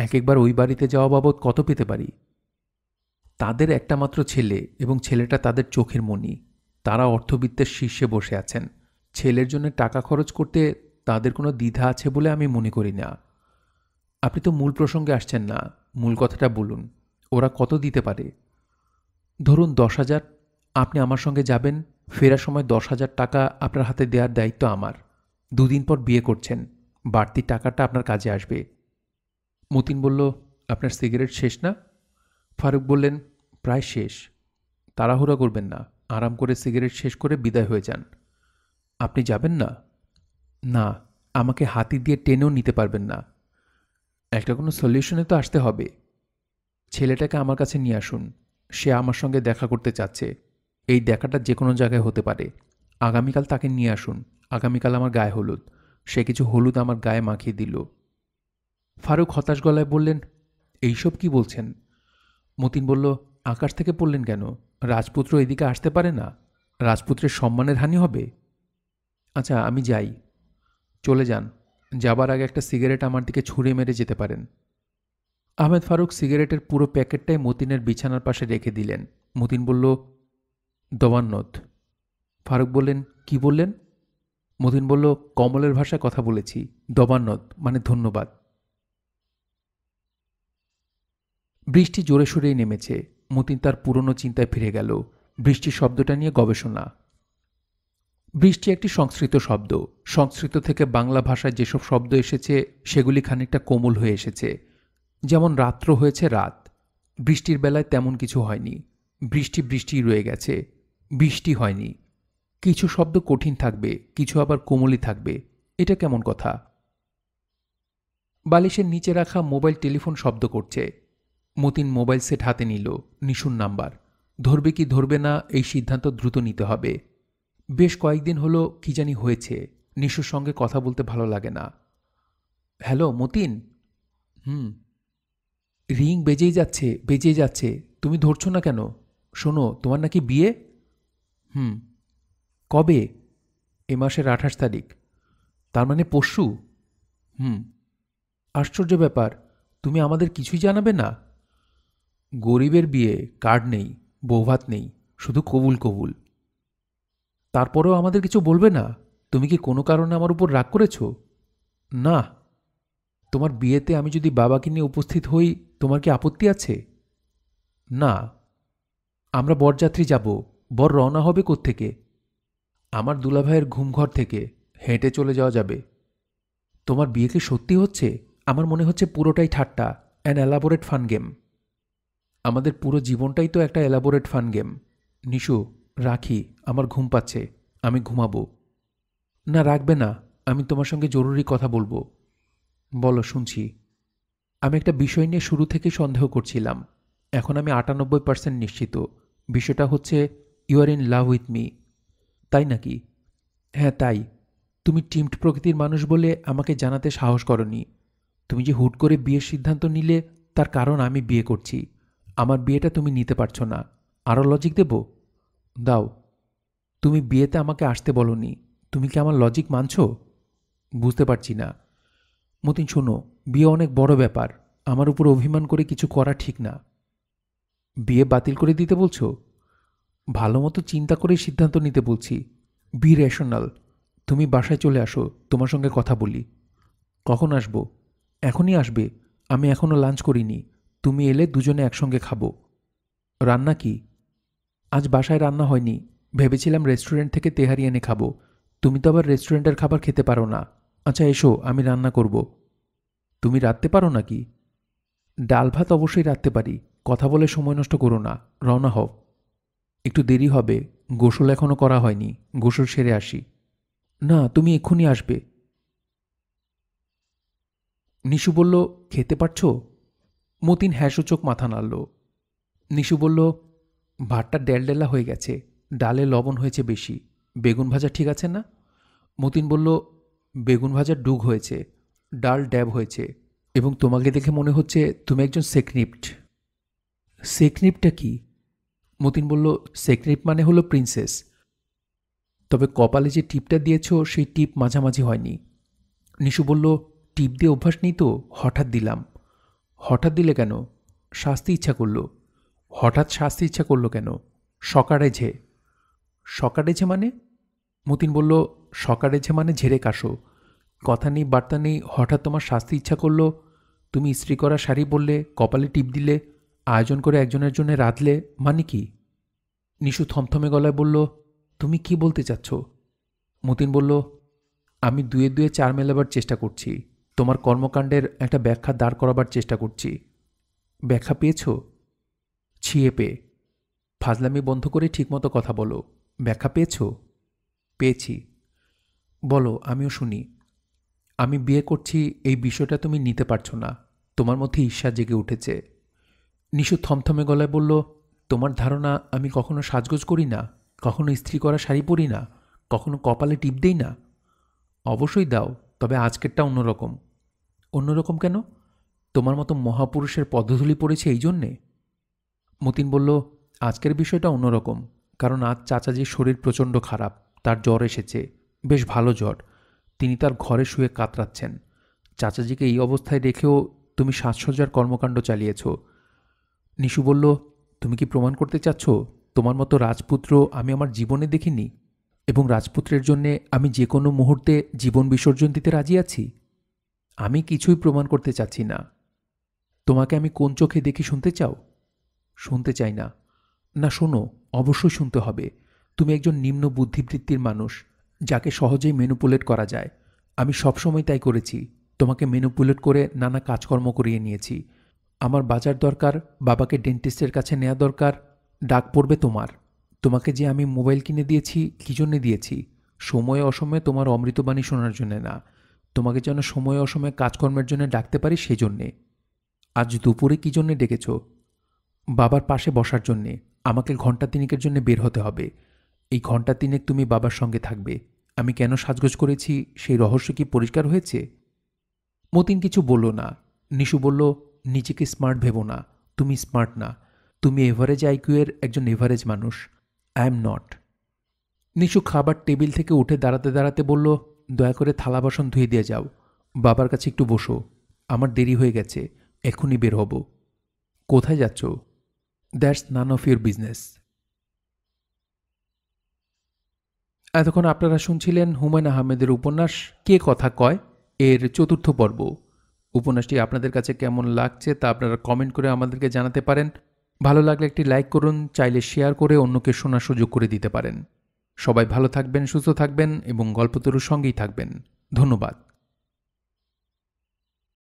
এক একবার ওই বাড়িতে যাওয়া বাবদ কত পেতে পারি তাদের একটা মাত্র ছেলে এবং ছেলেটা তাদের চোখের মণি তারা অর্থবিত্তের শীর্ষে বসে আছেন ছেলের জন্য টাকা খরচ করতে তাদের কোনো দ্বিধা আছে বলে আমি মনে করি না আপনি তো মূল প্রসঙ্গে আসছেন না মূল কথাটা বলুন ওরা কত দিতে পারে ধরুন দশ হাজার আপনি আমার সঙ্গে যাবেন ফেরার সময় দশ হাজার টাকা আপনার হাতে দেওয়ার দায়িত্ব আমার দুদিন পর বিয়ে করছেন বাড়তি টাকাটা আপনার কাজে আসবে মতিন বলল আপনার সিগারেট শেষ না ফারুক বললেন প্রায় শেষ তাড়াহুড়া করবেন না আরাম করে সিগারেট শেষ করে বিদায় হয়ে যান আপনি যাবেন না না আমাকে হাতি দিয়ে টেনেও নিতে পারবেন না একটা কোনো সলিউশনে তো আসতে হবে ছেলেটাকে আমার কাছে নিয়ে আসুন সে আমার সঙ্গে দেখা করতে চাচ্ছে এই দেখাটা যে কোনো জায়গায় হতে পারে আগামীকাল তাকে নিয়ে আসুন আগামীকাল আমার গায়ে হলুদ সে কিছু হলুদ আমার গায়ে মাখিয়ে দিল ফারুক হতাশ গলায় বললেন এইসব কি বলছেন মতিন বলল আকাশ থেকে পড়লেন কেন রাজপুত্র এদিকে আসতে পারে না রাজপুত্রের সম্মানের হানি হবে আচ্ছা আমি যাই চলে যান যাবার আগে একটা সিগারেট আমার দিকে ছুঁড়ে মেরে যেতে পারেন আহমেদ ফারুক সিগারেটের পুরো প্যাকেটটাই মতিনের বিছানার পাশে রেখে দিলেন মতিন বলল দবান্নত ফারুক বললেন কি বললেন মতিন বলল কমলের ভাষায় কথা বলেছি দবান্নদ মানে ধন্যবাদ বৃষ্টি জোরে সোরেই নেমেছে মতিন তার পুরনো চিন্তায় ফিরে গেল বৃষ্টি শব্দটা নিয়ে গবেষণা বৃষ্টি একটি সংস্কৃত শব্দ সংস্কৃত থেকে বাংলা ভাষায় যেসব শব্দ এসেছে সেগুলি খানিকটা কোমল হয়ে এসেছে যেমন রাত্র হয়েছে রাত বৃষ্টির বেলায় তেমন কিছু হয়নি বৃষ্টি বৃষ্টি রয়ে গেছে বৃষ্টি হয়নি কিছু শব্দ কঠিন থাকবে কিছু আবার কোমলই থাকবে এটা কেমন কথা বালিশের নিচে রাখা মোবাইল টেলিফোন শব্দ করছে মতিন মোবাইল সেট হাতে নিল নিশুন নাম্বার ধরবে কি ধরবে না এই সিদ্ধান্ত দ্রুত নিতে হবে বেশ কয়েকদিন হলো কি জানি হয়েছে নিশুর সঙ্গে কথা বলতে ভালো লাগে না হ্যালো মতিন হুম রিং বেজেই যাচ্ছে বেজেই যাচ্ছে তুমি ধরছো না কেন শোনো তোমার নাকি বিয়ে হুম কবে এ মাসের আঠাশ তারিখ তার মানে পরশু হুম আশ্চর্য ব্যাপার তুমি আমাদের কিছুই জানাবে না গরিবের বিয়ে কার্ড নেই বৌভাত নেই শুধু কবুল কবুল তারপরেও আমাদের কিছু বলবে না তুমি কি কোনো কারণে আমার উপর রাগ করেছ না তোমার বিয়েতে আমি যদি বাবাকে নিয়ে উপস্থিত হই তোমার কি আপত্তি আছে না আমরা বরযাত্রী যাব বর রওনা হবে কোত্থেকে থেকে আমার দুলাভাইয়ের ঘুমঘর থেকে হেঁটে চলে যাওয়া যাবে তোমার বিয়ে কি সত্যি হচ্ছে আমার মনে হচ্ছে পুরোটাই ঠাট্টা অ্যান অ্যালাবোরেট ফান গেম আমাদের পুরো জীবনটাই তো একটা অ্যালাবোরেট ফান গেম নিশু রাখি আমার ঘুম পাচ্ছে আমি ঘুমাবো না রাখবে না আমি তোমার সঙ্গে জরুরি কথা বলবো বলো শুনছি আমি একটা বিষয় নিয়ে শুরু থেকে সন্দেহ করছিলাম এখন আমি আটানব্বই পার্সেন্ট নিশ্চিত বিষয়টা হচ্ছে you are in love with me তাই নাকি হ্যাঁ তাই তুমি টিমড প্রকৃতির মানুষ বলে আমাকে জানাতে সাহস করনি তুমি যে হুট করে বিয়ের সিদ্ধান্ত নিলে তার কারণ আমি বিয়ে করছি আমার বিয়েটা তুমি নিতে পারছো না আরও লজিক দেব দাও তুমি বিয়েতে আমাকে আসতে বলনি তুমি কি আমার লজিক মানছ বুঝতে পারছি না মতিন শোনো বিয়ে অনেক বড় ব্যাপার আমার উপর অভিমান করে কিছু করা ঠিক না বিয়ে বাতিল করে দিতে বলছো ভালো মতো চিন্তা করে সিদ্ধান্ত নিতে বলছি বি রেশনাল তুমি বাসায় চলে আসো তোমার সঙ্গে কথা বলি কখন আসবো এখনই আসবে আমি এখনও লাঞ্চ করিনি তুমি এলে দুজনে একসঙ্গে খাবো রান্না কি আজ বাসায় রান্না হয়নি ভেবেছিলাম রেস্টুরেন্ট থেকে তেহারি এনে খাবো তুমি তো আবার রেস্টুরেন্টের খাবার খেতে পারো না আচ্ছা এসো আমি রান্না করব তুমি রাঁধতে পারো নাকি ডাল ভাত অবশ্যই রাঁধতে পারি কথা বলে সময় নষ্ট করো না রওনা হও একটু দেরি হবে গোসল এখনও করা হয়নি গোসল সেরে আসি না তুমি এক্ষুনি আসবে নিশু বলল খেতে পারছ মতিন চোখ মাথা নাড়ল নিশু বলল ভাতটা ডেলডেলা হয়ে গেছে ডালে লবণ হয়েছে বেশি বেগুন ভাজা ঠিক আছে না মতিন বলল বেগুন ভাজা ডুগ হয়েছে ডাল ড্যাব হয়েছে এবং তোমাকে দেখে মনে হচ্ছে তুমি একজন সেকনিপ্ট সেকনিপটা কি মতিন বলল সেক্রেট মানে হলো প্রিন্সেস তবে কপালে যে টিপটা দিয়েছ সেই টিপ মাঝামাঝি হয়নি নিশু বলল টিপ দিয়ে অভ্যাস নেই তো হঠাৎ দিলাম হঠাৎ দিলে কেন শাস্তি ইচ্ছা করলো হঠাৎ শাস্তি ইচ্ছা করলো কেন সকারে ঝে সকারে ঝে মানে মতিন বলল সকারে ঝে মানে ঝেড়ে কাশো কথা নেই বার্তা নেই হঠাৎ তোমার শাস্তি ইচ্ছা করলো তুমি ইস্ত্রি করা শাড়ি বললে কপালে টিপ দিলে আয়োজন করে একজনের জন্য রাঁধলে মানে কি নিশু থমথমে গলায় বলল তুমি কি বলতে চাচ্ছ মতিন বলল আমি দুয়ে দুয়ে চার মেলাবার চেষ্টা করছি তোমার কর্মকাণ্ডের একটা ব্যাখ্যা দাঁড় করাবার চেষ্টা করছি ব্যাখ্যা পেয়েছ ছিয়ে পেয়ে ফাজলামি বন্ধ করে ঠিকমতো কথা বলো ব্যাখ্যা পেয়েছ পেয়েছি বলো আমিও শুনি আমি বিয়ে করছি এই বিষয়টা তুমি নিতে পারছো না তোমার মধ্যে ঈর্ষা জেগে উঠেছে নিশু থমথমে গলায় বলল তোমার ধারণা আমি কখনো সাজগোজ করি না কখনো স্ত্রী করা শাড়ি পরি না কখনো কপালে টিপ দেই না অবশ্যই দাও তবে আজকেরটা অন্যরকম অন্যরকম কেন তোমার মতো মহাপুরুষের পদ্ধধূলি পড়েছে এই জন্যে মতিন বলল আজকের বিষয়টা অন্যরকম কারণ আজ চাচাজির শরীর প্রচণ্ড খারাপ তার জ্বর এসেছে বেশ ভালো জ্বর তিনি তার ঘরে শুয়ে কাতরাচ্ছেন চাচাজিকে এই অবস্থায় রেখেও তুমি সাজসজ্জার কর্মকাণ্ড চালিয়েছো নিশু বলল তুমি কি প্রমাণ করতে চাচ্ছ তোমার মতো রাজপুত্র আমি আমার জীবনে দেখিনি এবং রাজপুত্রের জন্যে আমি যে কোনো মুহূর্তে জীবন বিসর্জন দিতে রাজি আছি আমি কিছুই প্রমাণ করতে চাচ্ছি না তোমাকে আমি কোন চোখে দেখি শুনতে চাও শুনতে চাই না না শোনো অবশ্যই শুনতে হবে তুমি একজন নিম্ন বুদ্ধিবৃত্তির মানুষ যাকে সহজেই মেনুপুলেট করা যায় আমি সবসময় তাই করেছি তোমাকে মেনুপুলেট করে নানা কাজকর্ম করিয়ে নিয়েছি আমার বাজার দরকার বাবাকে ডেন্টিস্টের কাছে নেওয়া দরকার ডাক পড়বে তোমার তোমাকে যে আমি মোবাইল কিনে দিয়েছি কী জন্যে দিয়েছি সময়ে অসময়ে তোমার অমৃতবাণী শোনার জন্যে না তোমাকে যেন সময়ে অসময়ে কাজকর্মের জন্য ডাকতে পারি জন্যে আজ দুপুরে কী জন্যে ডেকেছ বাবার পাশে বসার জন্যে আমাকে ঘন্টা তিনেকের জন্য বের হতে হবে এই ঘন্টা তিনেক তুমি বাবার সঙ্গে থাকবে আমি কেন সাজগোজ করেছি সেই রহস্য কি পরিষ্কার হয়েছে মতিন কিছু বলল না নিশু বলল নিজেকে স্মার্ট ভেবো না তুমি স্মার্ট না তুমি এভারেজ আইকিউয়ের একজন এভারেজ মানুষ আই এম নট নিশু খাবার টেবিল থেকে উঠে দাঁড়াতে দাঁড়াতে বলল দয়া করে থালা বাসন ধুয়ে দিয়ে যাও বাবার কাছে একটু বসো আমার দেরি হয়ে গেছে এখনই বের হব কোথায় যাচ্ছ that's none of your business এতক্ষণ আপনারা শুনছিলেন হুমায়ুন আহমেদের উপন্যাস কে কথা কয় এর চতুর্থ পর্ব উপন্যাসটি আপনাদের কাছে কেমন লাগছে তা আপনারা কমেন্ট করে আমাদেরকে জানাতে পারেন ভালো লাগলে একটি লাইক করুন চাইলে শেয়ার করে অন্যকে শোনার সুযোগ করে দিতে পারেন সবাই ভালো থাকবেন সুস্থ থাকবেন এবং গল্পতরুর সঙ্গেই থাকবেন ধন্যবাদ